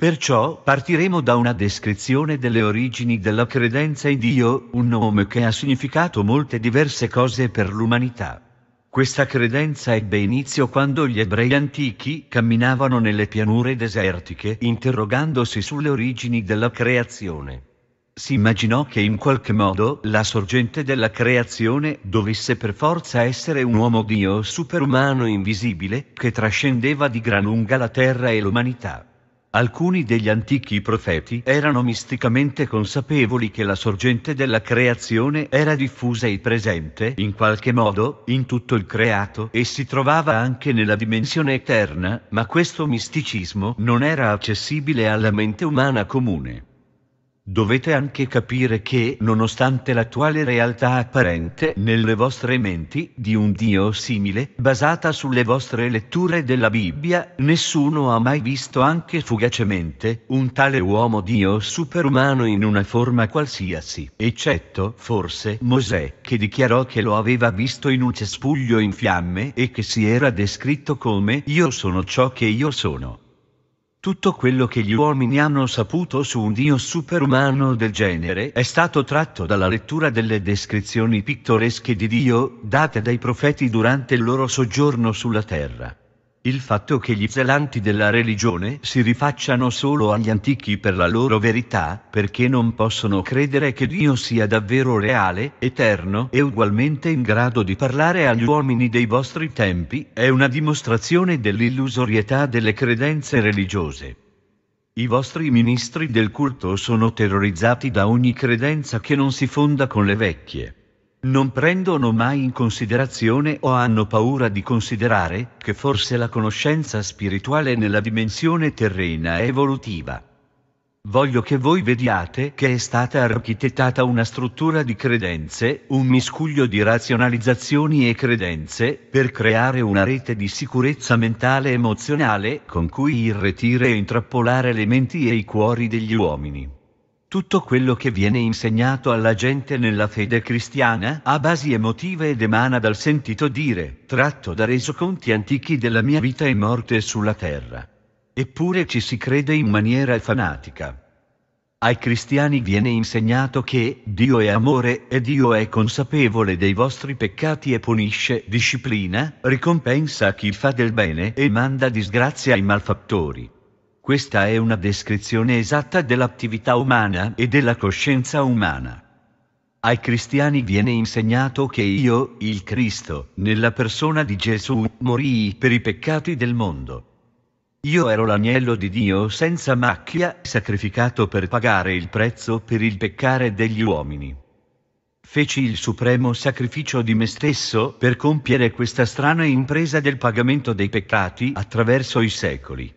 Perciò partiremo da una descrizione delle origini della credenza in Dio, un nome che ha significato molte diverse cose per l'umanità. Questa credenza ebbe inizio quando gli ebrei antichi camminavano nelle pianure desertiche interrogandosi sulle origini della creazione. Si immaginò che in qualche modo la sorgente della creazione dovesse per forza essere un uomo Dio superumano invisibile che trascendeva di gran lunga la terra e l'umanità. Alcuni degli antichi profeti erano misticamente consapevoli che la sorgente della creazione era diffusa e presente in qualche modo in tutto il creato e si trovava anche nella dimensione eterna, ma questo misticismo non era accessibile alla mente umana comune. Dovete anche capire che, nonostante l'attuale realtà apparente nelle vostre menti di un Dio simile, basata sulle vostre letture della Bibbia, nessuno ha mai visto anche fugacemente un tale uomo Dio superumano in una forma qualsiasi, eccetto forse Mosè, che dichiarò che lo aveva visto in un cespuglio in fiamme e che si era descritto come Io sono ciò che io sono. Tutto quello che gli uomini hanno saputo su un dio superumano del genere è stato tratto dalla lettura delle descrizioni pittoresche di Dio date dai profeti durante il loro soggiorno sulla terra. Il fatto che gli zelanti della religione si rifacciano solo agli antichi per la loro verità, perché non possono credere che Dio sia davvero reale, eterno e ugualmente in grado di parlare agli uomini dei vostri tempi, è una dimostrazione dell'illusorietà delle credenze religiose. I vostri ministri del culto sono terrorizzati da ogni credenza che non si fonda con le vecchie non prendono mai in considerazione o hanno paura di considerare che forse la conoscenza spirituale nella dimensione terrena è evolutiva. Voglio che voi vediate che è stata architettata una struttura di credenze, un miscuglio di razionalizzazioni e credenze, per creare una rete di sicurezza mentale e emozionale con cui irretire e intrappolare le menti e i cuori degli uomini. Tutto quello che viene insegnato alla gente nella fede cristiana ha basi emotive ed emana dal sentito dire, tratto da resoconti antichi della mia vita e morte sulla terra. Eppure ci si crede in maniera fanatica. Ai cristiani viene insegnato che Dio è amore e Dio è consapevole dei vostri peccati e punisce, disciplina, ricompensa chi fa del bene e manda disgrazia ai malfattori. Questa è una descrizione esatta dell'attività umana e della coscienza umana. Ai cristiani viene insegnato che io, il Cristo, nella persona di Gesù, morì per i peccati del mondo. Io ero l'agnello di Dio senza macchia, sacrificato per pagare il prezzo per il peccare degli uomini. Feci il supremo sacrificio di me stesso per compiere questa strana impresa del pagamento dei peccati attraverso i secoli.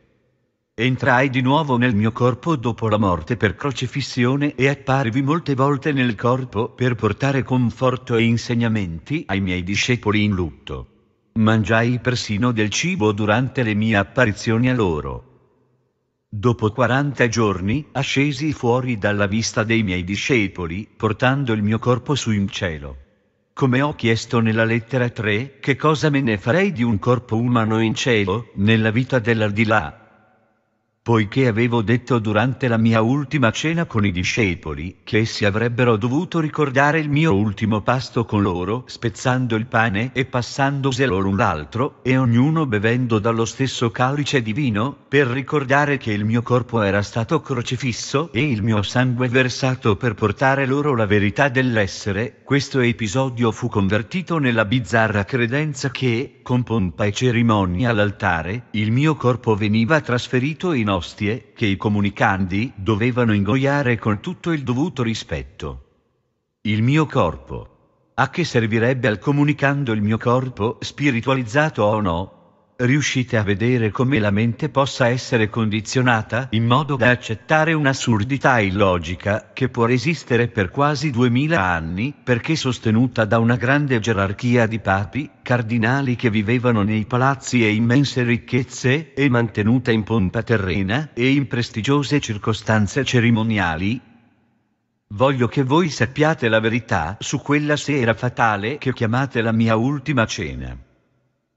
Entrai di nuovo nel mio corpo dopo la morte per crocifissione e apparvi molte volte nel corpo per portare conforto e insegnamenti ai miei discepoli in lutto. Mangiai persino del cibo durante le mie apparizioni a loro. Dopo 40 giorni ascesi fuori dalla vista dei miei discepoli, portando il mio corpo su in cielo. Come ho chiesto nella lettera 3, che cosa me ne farei di un corpo umano in cielo, nella vita dell'aldilà? poiché avevo detto durante la mia ultima cena con i discepoli che essi avrebbero dovuto ricordare il mio ultimo pasto con loro, spezzando il pane e passandoselo l'un l'altro, e ognuno bevendo dallo stesso calice di vino, per ricordare che il mio corpo era stato crocifisso e il mio sangue versato per portare loro la verità dell'essere, questo episodio fu convertito nella bizzarra credenza che, con pompa e cerimonia all'altare, il mio corpo veniva trasferito in ostie che i comunicandi dovevano ingoiare con tutto il dovuto rispetto. Il mio corpo. A che servirebbe al comunicando il mio corpo, spiritualizzato o no? Riuscite a vedere come la mente possa essere condizionata in modo da accettare un'assurdità illogica che può resistere per quasi duemila anni perché sostenuta da una grande gerarchia di papi, cardinali che vivevano nei palazzi e immense ricchezze e mantenuta in pompa terrena e in prestigiose circostanze cerimoniali? Voglio che voi sappiate la verità su quella sera fatale che chiamate la mia ultima cena.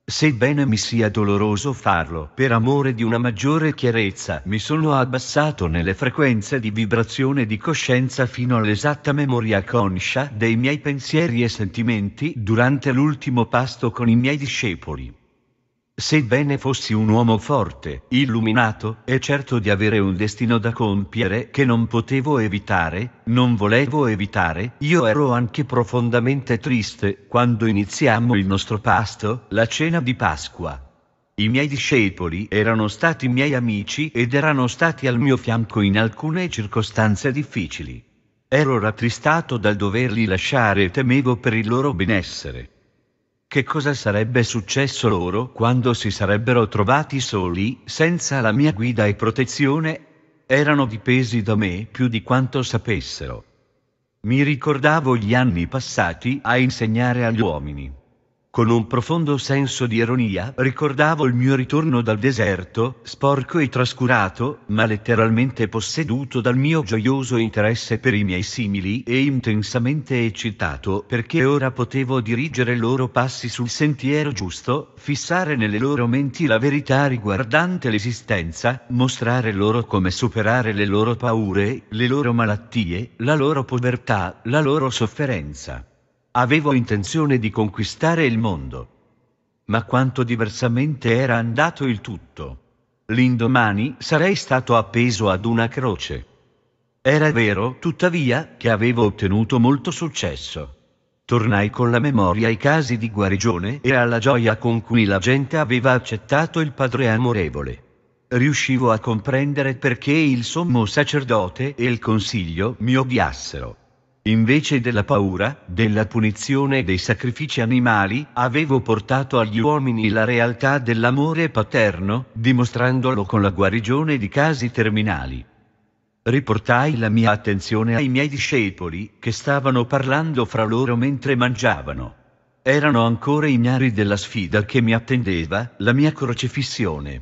Sebbene mi sia doloroso farlo, per amore di una maggiore chiarezza mi sono abbassato nelle frequenze di vibrazione di coscienza fino all'esatta memoria conscia dei miei pensieri e sentimenti durante l'ultimo pasto con i miei discepoli. Sebbene fossi un uomo forte, illuminato, e certo di avere un destino da compiere che non potevo evitare, non volevo evitare, io ero anche profondamente triste quando iniziammo il nostro pasto, la cena di Pasqua. I miei discepoli erano stati miei amici ed erano stati al mio fianco in alcune circostanze difficili. Ero rattristato dal doverli lasciare e temevo per il loro benessere. Che cosa sarebbe successo loro quando si sarebbero trovati soli, senza la mia guida e protezione? Erano dipesi da me più di quanto sapessero. Mi ricordavo gli anni passati a insegnare agli uomini. Con un profondo senso di ironia ricordavo il mio ritorno dal deserto, sporco e trascurato, ma letteralmente posseduto dal mio gioioso interesse per i miei simili e intensamente eccitato perché ora potevo dirigere i loro passi sul sentiero giusto, fissare nelle loro menti la verità riguardante l'esistenza, mostrare loro come superare le loro paure, le loro malattie, la loro povertà, la loro sofferenza. Avevo intenzione di conquistare il mondo. Ma quanto diversamente era andato il tutto. L'indomani sarei stato appeso ad una croce. Era vero, tuttavia, che avevo ottenuto molto successo. Tornai con la memoria ai casi di guarigione e alla gioia con cui la gente aveva accettato il Padre amorevole. Riuscivo a comprendere perché il sommo sacerdote e il consiglio mi odiassero. Invece della paura, della punizione e dei sacrifici animali, avevo portato agli uomini la realtà dell'amore paterno, dimostrandolo con la guarigione di casi terminali. Riportai la mia attenzione ai miei discepoli, che stavano parlando fra loro mentre mangiavano. Erano ancora ignari della sfida che mi attendeva, la mia crocifissione.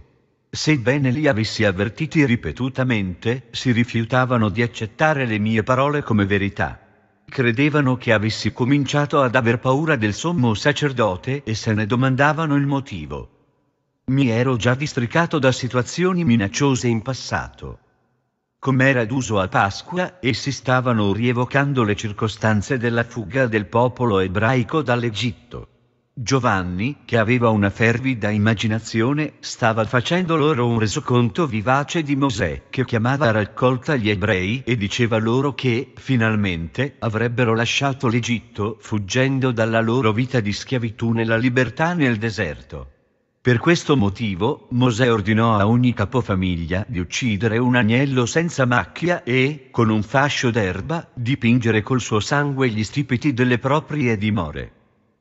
Sebbene li avessi avvertiti ripetutamente, si rifiutavano di accettare le mie parole come verità. Credevano che avessi cominciato ad aver paura del sommo sacerdote e se ne domandavano il motivo. Mi ero già districato da situazioni minacciose in passato. Com'era d'uso a Pasqua, essi stavano rievocando le circostanze della fuga del popolo ebraico dall'Egitto. Giovanni, che aveva una fervida immaginazione, stava facendo loro un resoconto vivace di Mosè, che chiamava a raccolta gli ebrei e diceva loro che, finalmente, avrebbero lasciato l'Egitto, fuggendo dalla loro vita di schiavitù nella libertà nel deserto. Per questo motivo, Mosè ordinò a ogni capofamiglia di uccidere un agnello senza macchia e, con un fascio d'erba, dipingere col suo sangue gli stipiti delle proprie dimore.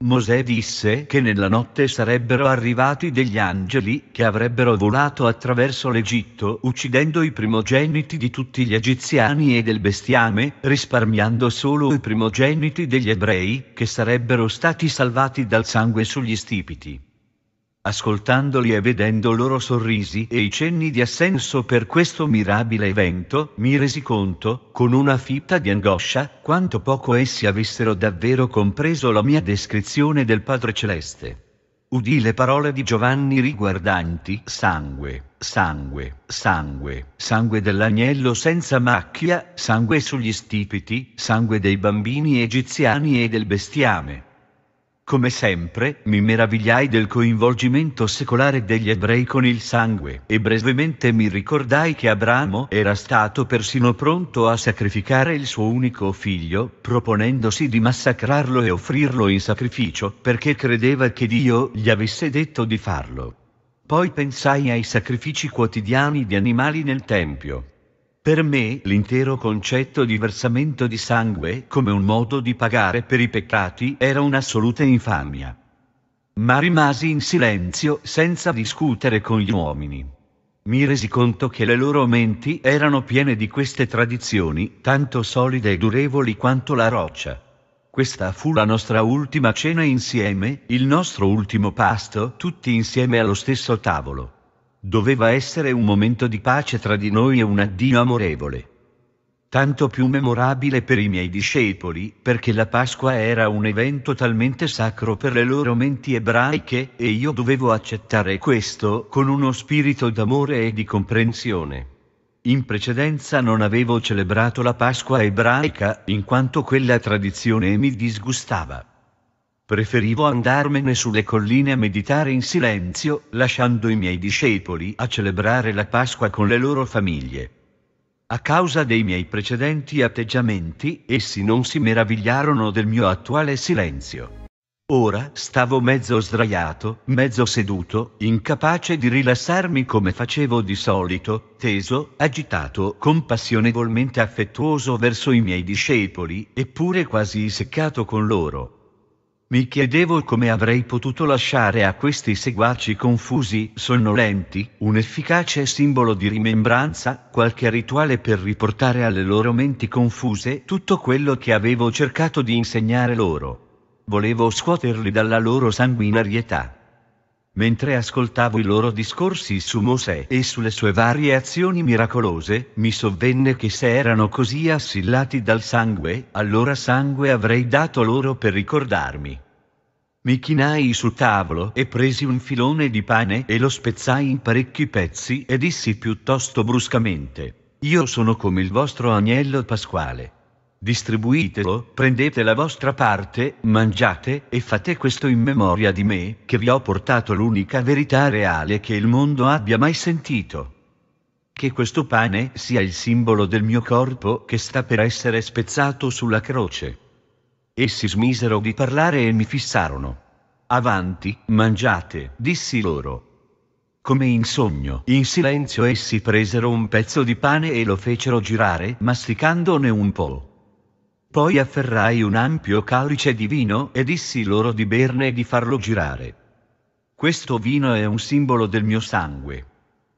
Mosè disse che nella notte sarebbero arrivati degli angeli che avrebbero volato attraverso l'Egitto uccidendo i primogeniti di tutti gli egiziani e del bestiame, risparmiando solo i primogeniti degli ebrei che sarebbero stati salvati dal sangue sugli stipiti. Ascoltandoli e vedendo loro sorrisi e i cenni di assenso per questo mirabile evento, mi resi conto, con una fitta di angoscia, quanto poco essi avessero davvero compreso la mia descrizione del Padre Celeste. Udì le parole di Giovanni riguardanti sangue, sangue, sangue, sangue dell'agnello senza macchia, sangue sugli stipiti, sangue dei bambini egiziani e del bestiame come sempre, mi meravigliai del coinvolgimento secolare degli ebrei con il sangue e brevemente mi ricordai che Abramo era stato persino pronto a sacrificare il suo unico figlio, proponendosi di massacrarlo e offrirlo in sacrificio perché credeva che Dio gli avesse detto di farlo. Poi pensai ai sacrifici quotidiani di animali nel Tempio. Per me l'intero concetto di versamento di sangue come un modo di pagare per i peccati era un'assoluta infamia. Ma rimasi in silenzio senza discutere con gli uomini. Mi resi conto che le loro menti erano piene di queste tradizioni, tanto solide e durevoli quanto la roccia. Questa fu la nostra ultima cena insieme, il nostro ultimo pasto, tutti insieme allo stesso tavolo. Doveva essere un momento di pace tra di noi e un addio amorevole. Tanto più memorabile per i miei discepoli, perché la Pasqua era un evento talmente sacro per le loro menti ebraiche, e io dovevo accettare questo con uno spirito d'amore e di comprensione. In precedenza non avevo celebrato la Pasqua ebraica, in quanto quella tradizione mi disgustava. Preferivo andarmene sulle colline a meditare in silenzio, lasciando i miei discepoli a celebrare la Pasqua con le loro famiglie. A causa dei miei precedenti atteggiamenti, essi non si meravigliarono del mio attuale silenzio. Ora stavo mezzo sdraiato, mezzo seduto, incapace di rilassarmi come facevo di solito, teso, agitato, compassionevolmente affettuoso verso i miei discepoli, eppure quasi seccato con loro. Mi chiedevo come avrei potuto lasciare a questi seguaci confusi, sonnolenti, un efficace simbolo di rimembranza, qualche rituale per riportare alle loro menti confuse tutto quello che avevo cercato di insegnare loro. Volevo scuoterli dalla loro sanguinarietà. Mentre ascoltavo i loro discorsi su Mosè e sulle sue varie azioni miracolose, mi sovvenne che se erano così assillati dal sangue, allora sangue avrei dato loro per ricordarmi. Mi chinai sul tavolo e presi un filone di pane e lo spezzai in parecchi pezzi e dissi piuttosto bruscamente, Io sono come il vostro agnello pasquale. Distribuitelo, prendete la vostra parte, mangiate e fate questo in memoria di me, che vi ho portato l'unica verità reale che il mondo abbia mai sentito che questo pane sia il simbolo del mio corpo che sta per essere spezzato sulla croce. Essi smisero di parlare e mi fissarono. Avanti, mangiate, dissi loro. Come in sogno, in silenzio essi presero un pezzo di pane e lo fecero girare, masticandone un po'. Poi afferrai un ampio calice di vino e dissi loro di berne e di farlo girare. Questo vino è un simbolo del mio sangue.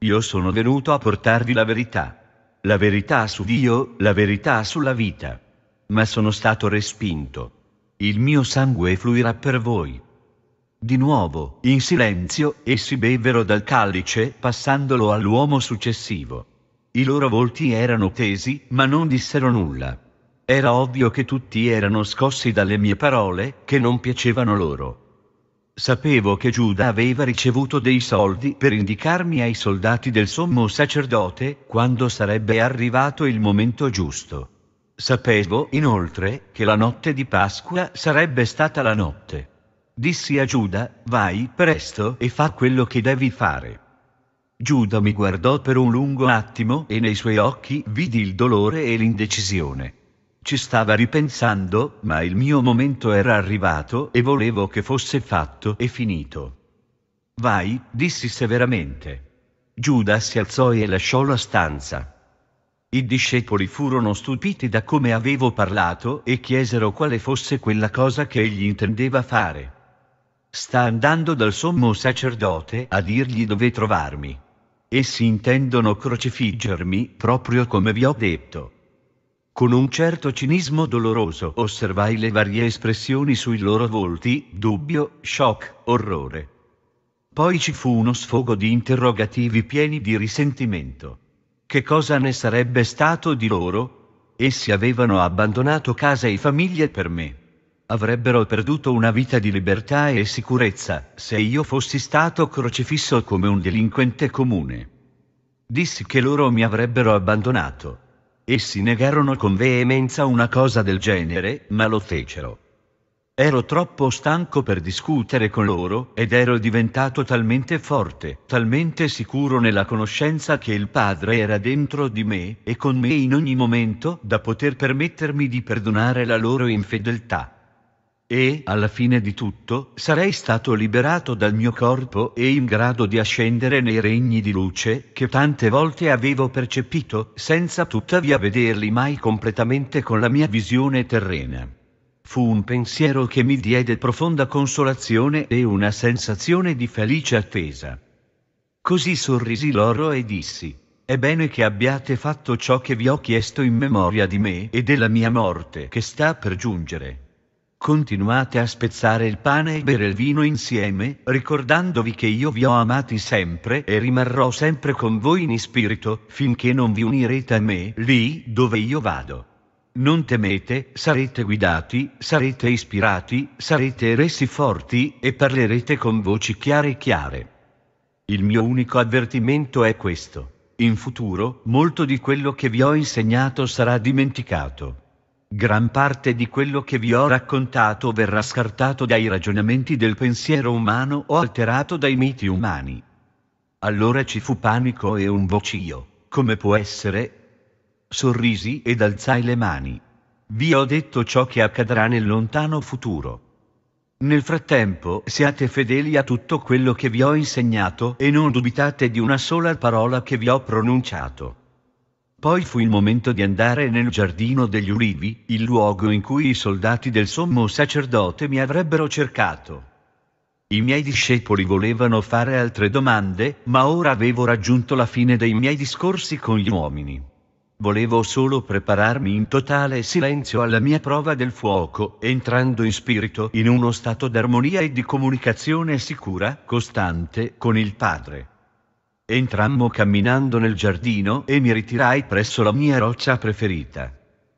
Io sono venuto a portarvi la verità. La verità su Dio, la verità sulla vita ma sono stato respinto. Il mio sangue fluirà per voi. Di nuovo, in silenzio, essi bevvero dal calice, passandolo all'uomo successivo. I loro volti erano tesi, ma non dissero nulla. Era ovvio che tutti erano scossi dalle mie parole, che non piacevano loro. Sapevo che Giuda aveva ricevuto dei soldi per indicarmi ai soldati del sommo sacerdote quando sarebbe arrivato il momento giusto. Sapevo inoltre che la notte di Pasqua sarebbe stata la notte. Dissi a Giuda, vai presto e fa quello che devi fare. Giuda mi guardò per un lungo attimo e nei suoi occhi vidi il dolore e l'indecisione. Ci stava ripensando, ma il mio momento era arrivato e volevo che fosse fatto e finito. Vai, dissi severamente. Giuda si alzò e lasciò la stanza. I discepoli furono stupiti da come avevo parlato e chiesero quale fosse quella cosa che egli intendeva fare. Sta andando dal sommo sacerdote a dirgli dove trovarmi. Essi intendono crocifiggermi proprio come vi ho detto. Con un certo cinismo doloroso osservai le varie espressioni sui loro volti, dubbio, shock, orrore. Poi ci fu uno sfogo di interrogativi pieni di risentimento. Che cosa ne sarebbe stato di loro? Essi avevano abbandonato casa e famiglie per me. Avrebbero perduto una vita di libertà e sicurezza, se io fossi stato crocifisso come un delinquente comune. Dissi che loro mi avrebbero abbandonato. Essi negarono con veemenza una cosa del genere, ma lo fecero. Ero troppo stanco per discutere con loro ed ero diventato talmente forte, talmente sicuro nella conoscenza che il padre era dentro di me e con me in ogni momento da poter permettermi di perdonare la loro infedeltà. E, alla fine di tutto, sarei stato liberato dal mio corpo e in grado di ascendere nei regni di luce che tante volte avevo percepito, senza tuttavia vederli mai completamente con la mia visione terrena. Fu un pensiero che mi diede profonda consolazione e una sensazione di felice attesa. Così sorrisi loro e dissi, è bene che abbiate fatto ciò che vi ho chiesto in memoria di me e della mia morte che sta per giungere. Continuate a spezzare il pane e bere il vino insieme, ricordandovi che io vi ho amati sempre e rimarrò sempre con voi in spirito, finché non vi unirete a me, lì dove io vado. Non temete, sarete guidati, sarete ispirati, sarete resi forti e parlerete con voci chiare chiare. Il mio unico avvertimento è questo. In futuro, molto di quello che vi ho insegnato sarà dimenticato. Gran parte di quello che vi ho raccontato verrà scartato dai ragionamenti del pensiero umano o alterato dai miti umani. Allora ci fu panico e un vocio. Come può essere, sorrisi ed alzai le mani. Vi ho detto ciò che accadrà nel lontano futuro. Nel frattempo siate fedeli a tutto quello che vi ho insegnato e non dubitate di una sola parola che vi ho pronunciato. Poi fu il momento di andare nel giardino degli ulivi, il luogo in cui i soldati del sommo sacerdote mi avrebbero cercato. I miei discepoli volevano fare altre domande, ma ora avevo raggiunto la fine dei miei discorsi con gli uomini. Volevo solo prepararmi in totale silenzio alla mia prova del fuoco, entrando in spirito in uno stato d'armonia e di comunicazione sicura, costante, con il padre. Entrammo camminando nel giardino e mi ritirai presso la mia roccia preferita.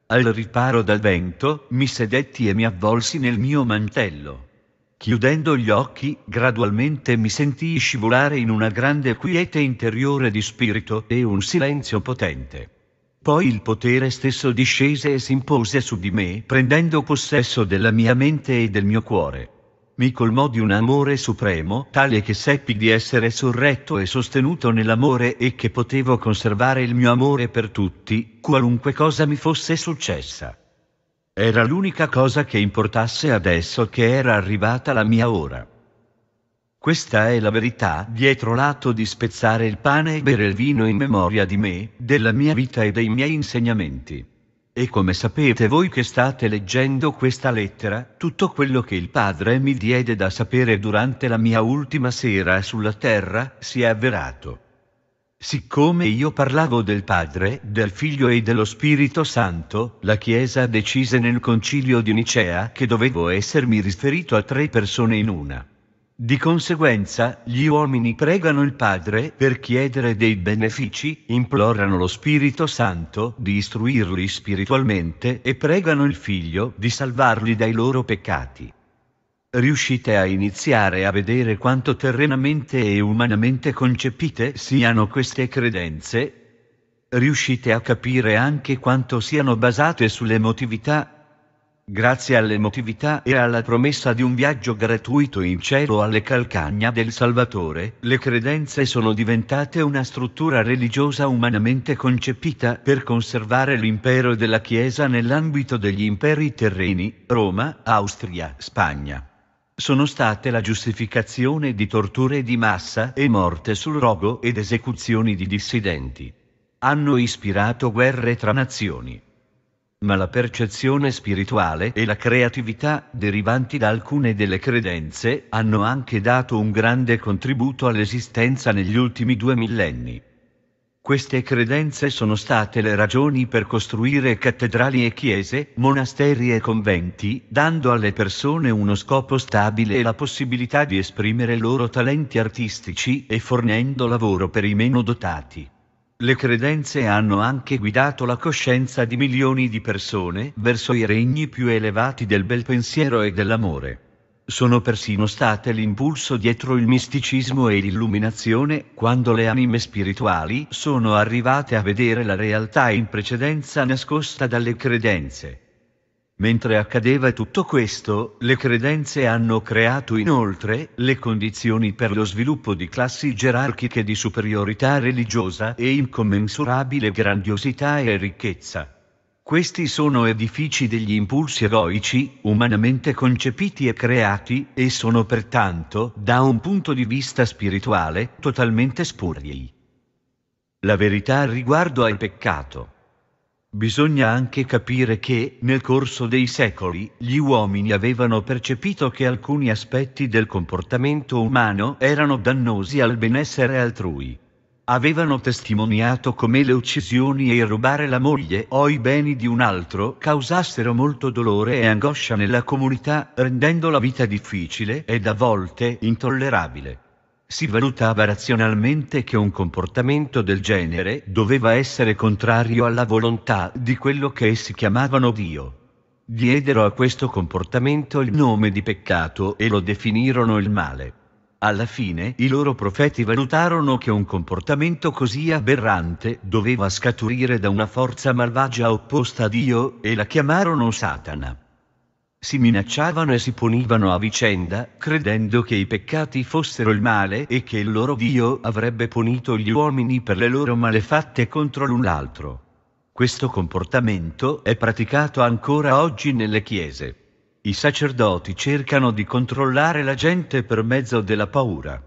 Al riparo dal vento, mi sedetti e mi avvolsi nel mio mantello. Chiudendo gli occhi, gradualmente mi sentii scivolare in una grande quiete interiore di spirito e un silenzio potente. Poi il potere stesso discese e si impose su di me, prendendo possesso della mia mente e del mio cuore. Mi colmò di un amore supremo, tale che seppi di essere sorretto e sostenuto nell'amore e che potevo conservare il mio amore per tutti, qualunque cosa mi fosse successa. Era l'unica cosa che importasse adesso che era arrivata la mia ora. Questa è la verità dietro l'atto di spezzare il pane e bere il vino in memoria di me, della mia vita e dei miei insegnamenti. E come sapete voi che state leggendo questa lettera, tutto quello che il Padre mi diede da sapere durante la mia ultima sera sulla terra si è avverato. Siccome io parlavo del Padre, del Figlio e dello Spirito Santo, la Chiesa decise nel concilio di Nicea che dovevo essermi riferito a tre persone in una. Di conseguenza, gli uomini pregano il Padre per chiedere dei benefici, implorano lo Spirito Santo di istruirli spiritualmente e pregano il Figlio di salvarli dai loro peccati. Riuscite a iniziare a vedere quanto terrenamente e umanamente concepite siano queste credenze? Riuscite a capire anche quanto siano basate sull'emotività Grazie all'emotività e alla promessa di un viaggio gratuito in cielo alle calcagna del Salvatore, le credenze sono diventate una struttura religiosa umanamente concepita per conservare l'impero della Chiesa nell'ambito degli imperi terreni, Roma, Austria, Spagna. Sono state la giustificazione di torture di massa e morte sul rogo ed esecuzioni di dissidenti. Hanno ispirato guerre tra nazioni ma la percezione spirituale e la creatività derivanti da alcune delle credenze hanno anche dato un grande contributo all'esistenza negli ultimi due millenni. Queste credenze sono state le ragioni per costruire cattedrali e chiese, monasteri e conventi, dando alle persone uno scopo stabile e la possibilità di esprimere loro talenti artistici e fornendo lavoro per i meno dotati. Le credenze hanno anche guidato la coscienza di milioni di persone verso i regni più elevati del bel pensiero e dell'amore. Sono persino state l'impulso dietro il misticismo e l'illuminazione, quando le anime spirituali sono arrivate a vedere la realtà in precedenza nascosta dalle credenze. Mentre accadeva tutto questo, le credenze hanno creato inoltre le condizioni per lo sviluppo di classi gerarchiche di superiorità religiosa e incommensurabile grandiosità e ricchezza. Questi sono edifici degli impulsi eroici, umanamente concepiti e creati, e sono pertanto, da un punto di vista spirituale, totalmente spurri. La verità riguardo al peccato. Bisogna anche capire che, nel corso dei secoli, gli uomini avevano percepito che alcuni aspetti del comportamento umano erano dannosi al benessere altrui. Avevano testimoniato come le uccisioni e il rubare la moglie o i beni di un altro causassero molto dolore e angoscia nella comunità, rendendo la vita difficile ed a volte intollerabile. Si valutava razionalmente che un comportamento del genere doveva essere contrario alla volontà di quello che essi chiamavano Dio. Diedero a questo comportamento il nome di peccato e lo definirono il male. Alla fine i loro profeti valutarono che un comportamento così aberrante doveva scaturire da una forza malvagia opposta a Dio e la chiamarono Satana. Si minacciavano e si punivano a vicenda, credendo che i peccati fossero il male e che il loro Dio avrebbe punito gli uomini per le loro malefatte contro l'un l'altro. Questo comportamento è praticato ancora oggi nelle chiese. I sacerdoti cercano di controllare la gente per mezzo della paura.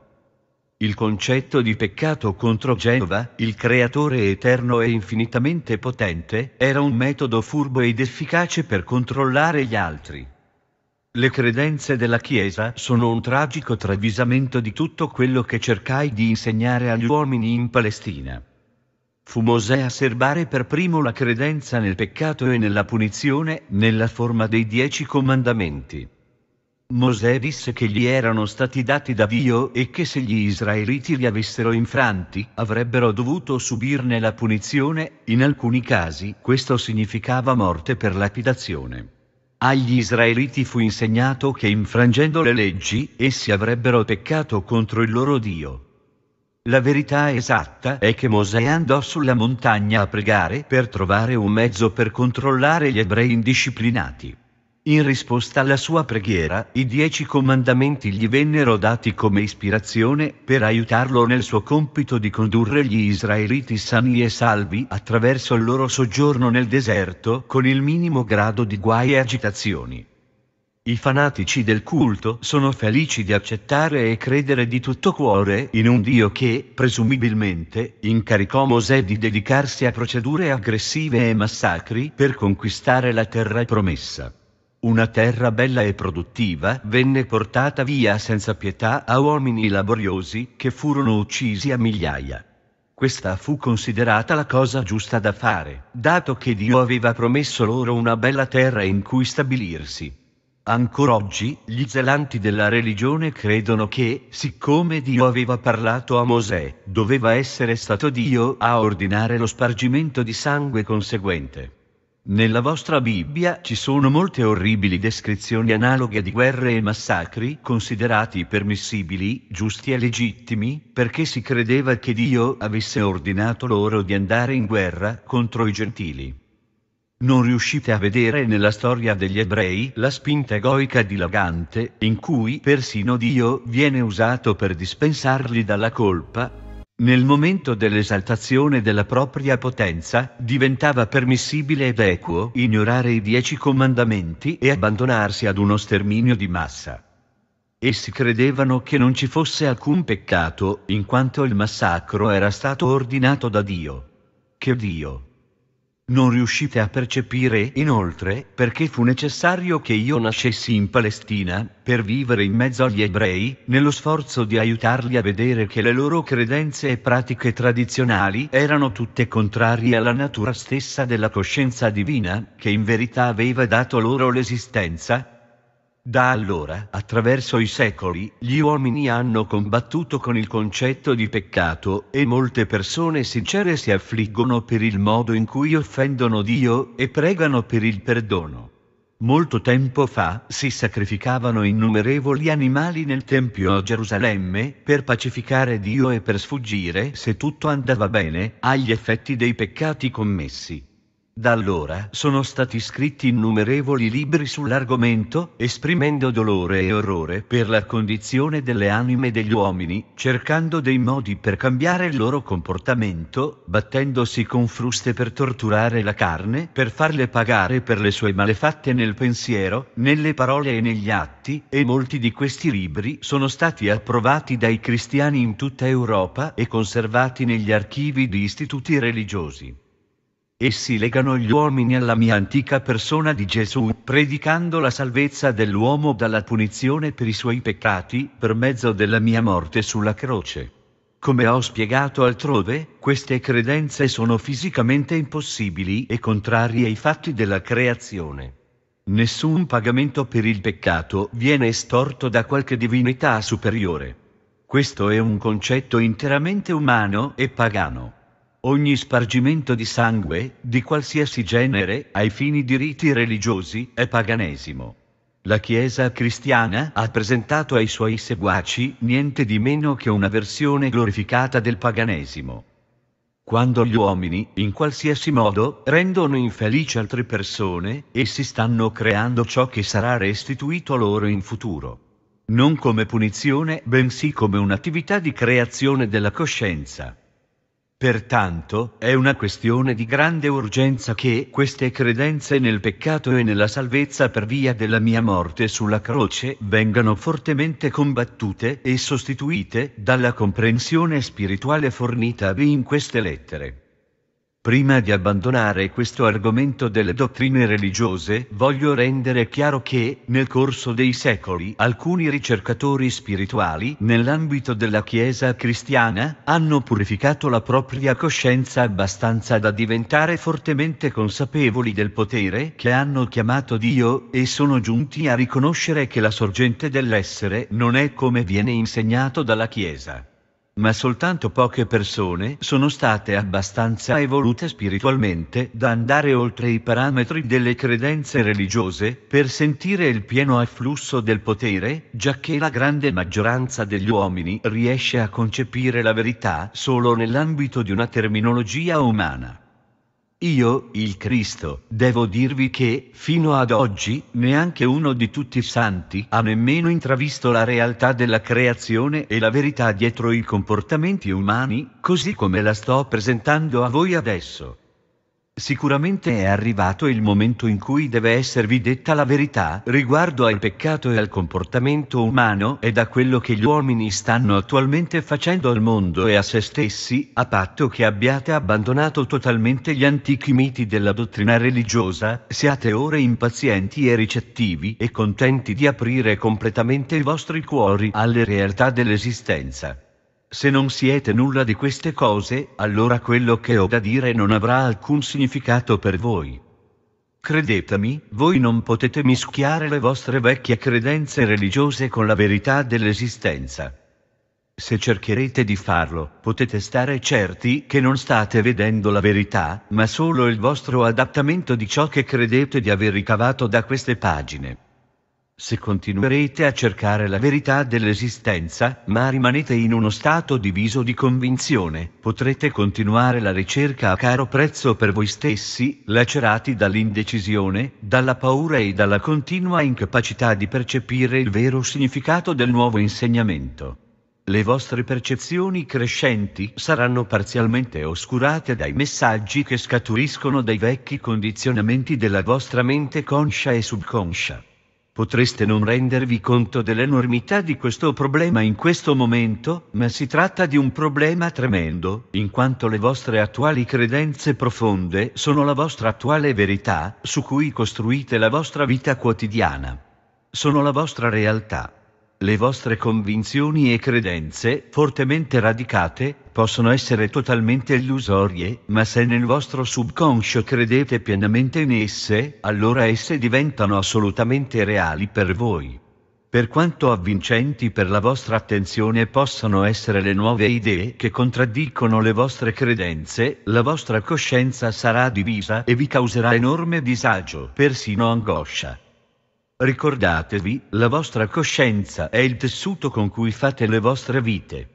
Il concetto di peccato contro Genova, il creatore eterno e infinitamente potente, era un metodo furbo ed efficace per controllare gli altri. Le credenze della Chiesa sono un tragico travisamento di tutto quello che cercai di insegnare agli uomini in Palestina. Fu Mosè a serbare per primo la credenza nel peccato e nella punizione, nella forma dei dieci comandamenti. Mosè disse che gli erano stati dati da Dio e che se gli israeliti li avessero infranti, avrebbero dovuto subirne la punizione, in alcuni casi questo significava morte per lapidazione. Agli israeliti fu insegnato che infrangendo le leggi essi avrebbero peccato contro il loro Dio. La verità esatta è che Mosè andò sulla montagna a pregare per trovare un mezzo per controllare gli ebrei indisciplinati. In risposta alla sua preghiera, i dieci comandamenti gli vennero dati come ispirazione per aiutarlo nel suo compito di condurre gli israeliti sani e salvi attraverso il loro soggiorno nel deserto con il minimo grado di guai e agitazioni. I fanatici del culto sono felici di accettare e credere di tutto cuore in un Dio che, presumibilmente, incaricò Mosè di dedicarsi a procedure aggressive e massacri per conquistare la terra promessa. Una terra bella e produttiva venne portata via senza pietà a uomini laboriosi che furono uccisi a migliaia. Questa fu considerata la cosa giusta da fare, dato che Dio aveva promesso loro una bella terra in cui stabilirsi. Ancora oggi, gli zelanti della religione credono che, siccome Dio aveva parlato a Mosè, doveva essere stato Dio a ordinare lo spargimento di sangue conseguente. Nella vostra Bibbia ci sono molte orribili descrizioni analoghe di guerre e massacri considerati permissibili, giusti e legittimi, perché si credeva che Dio avesse ordinato loro di andare in guerra contro i gentili. Non riuscite a vedere nella storia degli ebrei la spinta egoica dilagante, in cui persino Dio viene usato per dispensarli dalla colpa, nel momento dell'esaltazione della propria potenza, diventava permissibile ed equo ignorare i dieci comandamenti e abbandonarsi ad uno sterminio di massa. Essi credevano che non ci fosse alcun peccato, in quanto il massacro era stato ordinato da Dio. Che Dio, non riuscite a percepire, inoltre, perché fu necessario che io nascessi in Palestina, per vivere in mezzo agli ebrei, nello sforzo di aiutarli a vedere che le loro credenze e pratiche tradizionali erano tutte contrarie alla natura stessa della coscienza divina, che in verità aveva dato loro l'esistenza, da allora, attraverso i secoli, gli uomini hanno combattuto con il concetto di peccato e molte persone sincere si affliggono per il modo in cui offendono Dio e pregano per il perdono. Molto tempo fa si sacrificavano innumerevoli animali nel Tempio a Gerusalemme per pacificare Dio e per sfuggire, se tutto andava bene, agli effetti dei peccati commessi. Da allora sono stati scritti innumerevoli libri sull'argomento, esprimendo dolore e orrore per la condizione delle anime degli uomini, cercando dei modi per cambiare il loro comportamento, battendosi con fruste per torturare la carne, per farle pagare per le sue malefatte nel pensiero, nelle parole e negli atti, e molti di questi libri sono stati approvati dai cristiani in tutta Europa e conservati negli archivi di istituti religiosi. Essi legano gli uomini alla mia antica persona di Gesù, predicando la salvezza dell'uomo dalla punizione per i suoi peccati, per mezzo della mia morte sulla croce. Come ho spiegato altrove, queste credenze sono fisicamente impossibili e contrarie ai fatti della creazione. Nessun pagamento per il peccato viene estorto da qualche divinità superiore. Questo è un concetto interamente umano e pagano ogni spargimento di sangue, di qualsiasi genere, ai fini di riti religiosi, è paganesimo. La Chiesa cristiana ha presentato ai suoi seguaci niente di meno che una versione glorificata del paganesimo. Quando gli uomini, in qualsiasi modo, rendono infelici altre persone, essi stanno creando ciò che sarà restituito loro in futuro. Non come punizione, bensì come un'attività di creazione della coscienza. Pertanto, è una questione di grande urgenza che queste credenze nel peccato e nella salvezza per via della mia morte sulla croce vengano fortemente combattute e sostituite dalla comprensione spirituale fornitavi in queste lettere. Prima di abbandonare questo argomento delle dottrine religiose, voglio rendere chiaro che, nel corso dei secoli, alcuni ricercatori spirituali, nell'ambito della Chiesa cristiana, hanno purificato la propria coscienza abbastanza da diventare fortemente consapevoli del potere che hanno chiamato Dio, e sono giunti a riconoscere che la sorgente dell'essere non è come viene insegnato dalla Chiesa ma soltanto poche persone sono state abbastanza evolute spiritualmente da andare oltre i parametri delle credenze religiose per sentire il pieno afflusso del potere, giacché la grande maggioranza degli uomini riesce a concepire la verità solo nell'ambito di una terminologia umana. Io, il Cristo, devo dirvi che, fino ad oggi, neanche uno di tutti i santi ha nemmeno intravisto la realtà della creazione e la verità dietro i comportamenti umani, così come la sto presentando a voi adesso. Sicuramente è arrivato il momento in cui deve esservi detta la verità riguardo al peccato e al comportamento umano e da quello che gli uomini stanno attualmente facendo al mondo e a se stessi, a patto che abbiate abbandonato totalmente gli antichi miti della dottrina religiosa, siate ora impazienti e ricettivi e contenti di aprire completamente i vostri cuori alle realtà dell'esistenza. Se non siete nulla di queste cose, allora quello che ho da dire non avrà alcun significato per voi. Credetemi, voi non potete mischiare le vostre vecchie credenze religiose con la verità dell'esistenza. Se cercherete di farlo, potete stare certi che non state vedendo la verità, ma solo il vostro adattamento di ciò che credete di aver ricavato da queste pagine. Se continuerete a cercare la verità dell'esistenza, ma rimanete in uno stato diviso di convinzione, potrete continuare la ricerca a caro prezzo per voi stessi, lacerati dall'indecisione, dalla paura e dalla continua incapacità di percepire il vero significato del nuovo insegnamento. Le vostre percezioni crescenti saranno parzialmente oscurate dai messaggi che scaturiscono dai vecchi condizionamenti della vostra mente conscia e subconscia. Potreste non rendervi conto dell'enormità di questo problema in questo momento, ma si tratta di un problema tremendo, in quanto le vostre attuali credenze profonde sono la vostra attuale verità, su cui costruite la vostra vita quotidiana. Sono la vostra realtà. Le vostre convinzioni e credenze, fortemente radicate, possono essere totalmente illusorie, ma se nel vostro subconscio credete pienamente in esse, allora esse diventano assolutamente reali per voi. Per quanto avvincenti per la vostra attenzione possano essere le nuove idee che contraddicono le vostre credenze, la vostra coscienza sarà divisa e vi causerà enorme disagio, persino angoscia. Ricordatevi, la vostra coscienza è il tessuto con cui fate le vostre vite.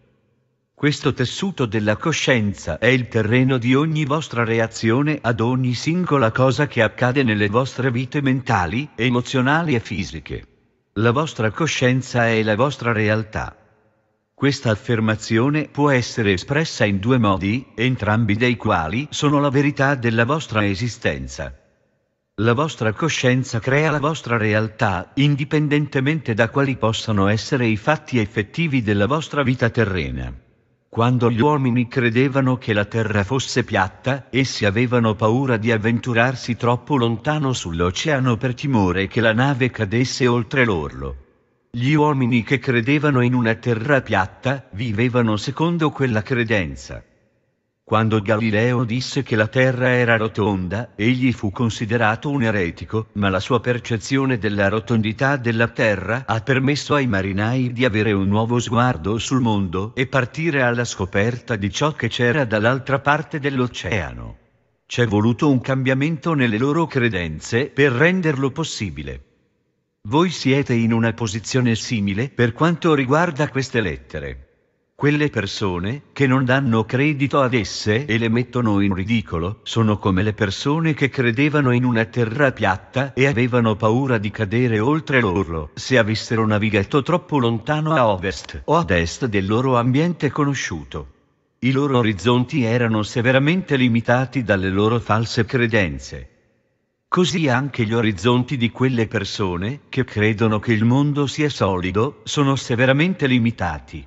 Questo tessuto della coscienza è il terreno di ogni vostra reazione ad ogni singola cosa che accade nelle vostre vite mentali, emozionali e fisiche. La vostra coscienza è la vostra realtà. Questa affermazione può essere espressa in due modi, entrambi dei quali sono la verità della vostra esistenza. La vostra coscienza crea la vostra realtà, indipendentemente da quali possano essere i fatti effettivi della vostra vita terrena. Quando gli uomini credevano che la terra fosse piatta, essi avevano paura di avventurarsi troppo lontano sull'oceano per timore che la nave cadesse oltre l'orlo. Gli uomini che credevano in una terra piatta vivevano secondo quella credenza. Quando Galileo disse che la Terra era rotonda, egli fu considerato un eretico, ma la sua percezione della rotondità della Terra ha permesso ai marinai di avere un nuovo sguardo sul mondo e partire alla scoperta di ciò che c'era dall'altra parte dell'oceano. C'è voluto un cambiamento nelle loro credenze per renderlo possibile. Voi siete in una posizione simile per quanto riguarda queste lettere. Quelle persone, che non danno credito ad esse e le mettono in ridicolo, sono come le persone che credevano in una terra piatta e avevano paura di cadere oltre l'orlo se avessero navigato troppo lontano a ovest o ad est del loro ambiente conosciuto. I loro orizzonti erano severamente limitati dalle loro false credenze. Così anche gli orizzonti di quelle persone, che credono che il mondo sia solido, sono severamente limitati.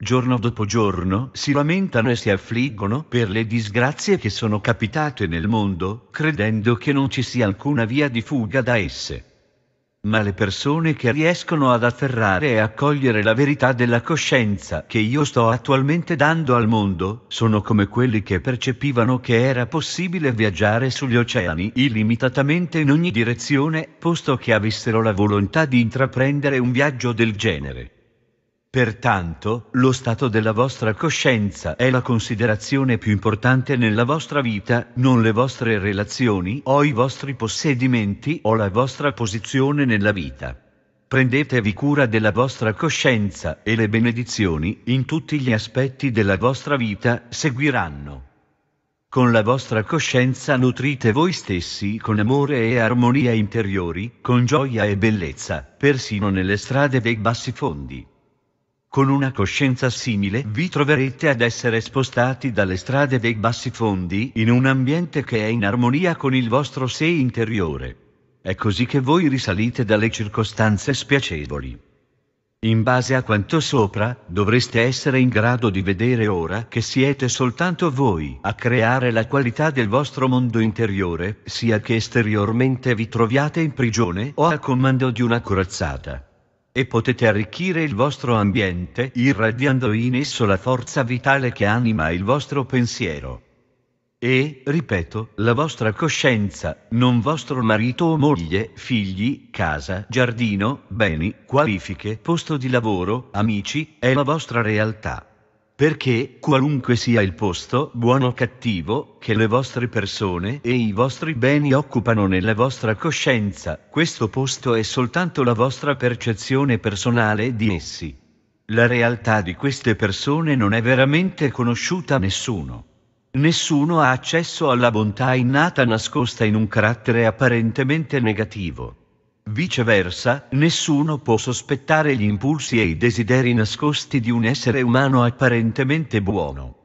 Giorno dopo giorno si lamentano e si affliggono per le disgrazie che sono capitate nel mondo, credendo che non ci sia alcuna via di fuga da esse. Ma le persone che riescono ad afferrare e a cogliere la verità della coscienza che io sto attualmente dando al mondo, sono come quelli che percepivano che era possibile viaggiare sugli oceani illimitatamente in ogni direzione, posto che avessero la volontà di intraprendere un viaggio del genere. Pertanto, lo stato della vostra coscienza è la considerazione più importante nella vostra vita, non le vostre relazioni o i vostri possedimenti o la vostra posizione nella vita. Prendetevi cura della vostra coscienza e le benedizioni in tutti gli aspetti della vostra vita seguiranno. Con la vostra coscienza nutrite voi stessi con amore e armonia interiori, con gioia e bellezza, persino nelle strade dei bassi fondi. Con una coscienza simile vi troverete ad essere spostati dalle strade dei bassi fondi in un ambiente che è in armonia con il vostro sé interiore. È così che voi risalite dalle circostanze spiacevoli. In base a quanto sopra, dovreste essere in grado di vedere ora che siete soltanto voi a creare la qualità del vostro mondo interiore, sia che esteriormente vi troviate in prigione o a comando di una corazzata e potete arricchire il vostro ambiente irradiando in esso la forza vitale che anima il vostro pensiero. E, ripeto, la vostra coscienza, non vostro marito o moglie, figli, casa, giardino, beni, qualifiche, posto di lavoro, amici, è la vostra realtà perché qualunque sia il posto, buono o cattivo, che le vostre persone e i vostri beni occupano nella vostra coscienza, questo posto è soltanto la vostra percezione personale di essi. La realtà di queste persone non è veramente conosciuta a nessuno. Nessuno ha accesso alla bontà innata nascosta in un carattere apparentemente negativo. Viceversa, nessuno può sospettare gli impulsi e i desideri nascosti di un essere umano apparentemente buono.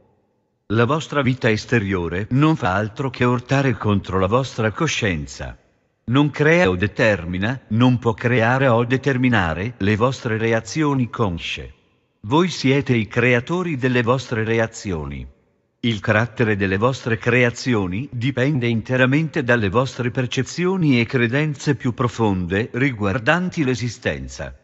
La vostra vita esteriore non fa altro che urtare contro la vostra coscienza. Non crea o determina, non può creare o determinare le vostre reazioni consce. Voi siete i creatori delle vostre reazioni. Il carattere delle vostre creazioni dipende interamente dalle vostre percezioni e credenze più profonde riguardanti l'esistenza.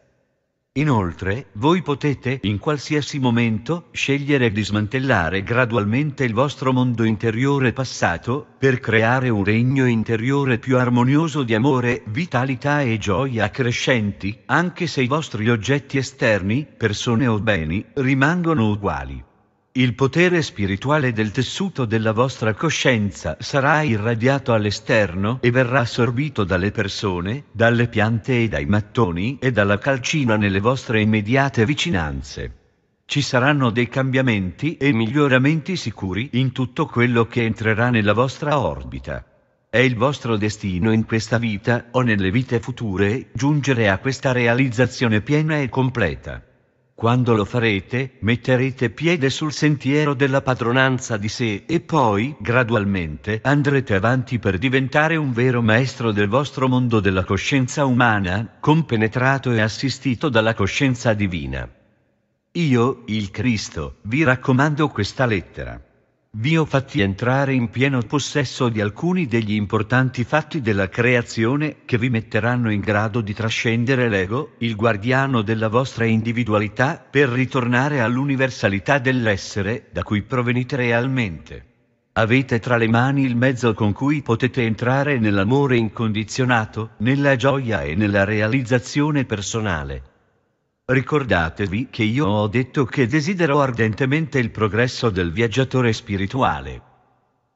Inoltre, voi potete, in qualsiasi momento, scegliere di smantellare gradualmente il vostro mondo interiore passato, per creare un regno interiore più armonioso di amore, vitalità e gioia crescenti, anche se i vostri oggetti esterni, persone o beni, rimangono uguali. Il potere spirituale del tessuto della vostra coscienza sarà irradiato all'esterno e verrà assorbito dalle persone, dalle piante e dai mattoni e dalla calcina nelle vostre immediate vicinanze. Ci saranno dei cambiamenti e miglioramenti sicuri in tutto quello che entrerà nella vostra orbita. È il vostro destino in questa vita o nelle vite future giungere a questa realizzazione piena e completa. Quando lo farete, metterete piede sul sentiero della padronanza di sé e poi, gradualmente, andrete avanti per diventare un vero maestro del vostro mondo della coscienza umana, compenetrato e assistito dalla coscienza divina. Io, il Cristo, vi raccomando questa lettera vi ho fatti entrare in pieno possesso di alcuni degli importanti fatti della creazione che vi metteranno in grado di trascendere l'ego, il guardiano della vostra individualità, per ritornare all'universalità dell'essere da cui provenite realmente. Avete tra le mani il mezzo con cui potete entrare nell'amore incondizionato, nella gioia e nella realizzazione personale. Ricordatevi che io ho detto che desidero ardentemente il progresso del viaggiatore spirituale.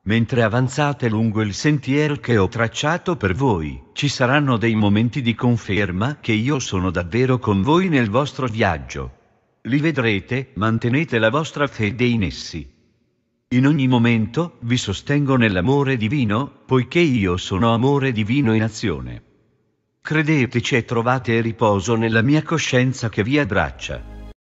Mentre avanzate lungo il sentiero che ho tracciato per voi, ci saranno dei momenti di conferma che io sono davvero con voi nel vostro viaggio. Li vedrete, mantenete la vostra fede in essi. In ogni momento vi sostengo nell'amore divino, poiché io sono amore divino in azione. Credeteci e trovate riposo nella mia coscienza che vi abbraccia.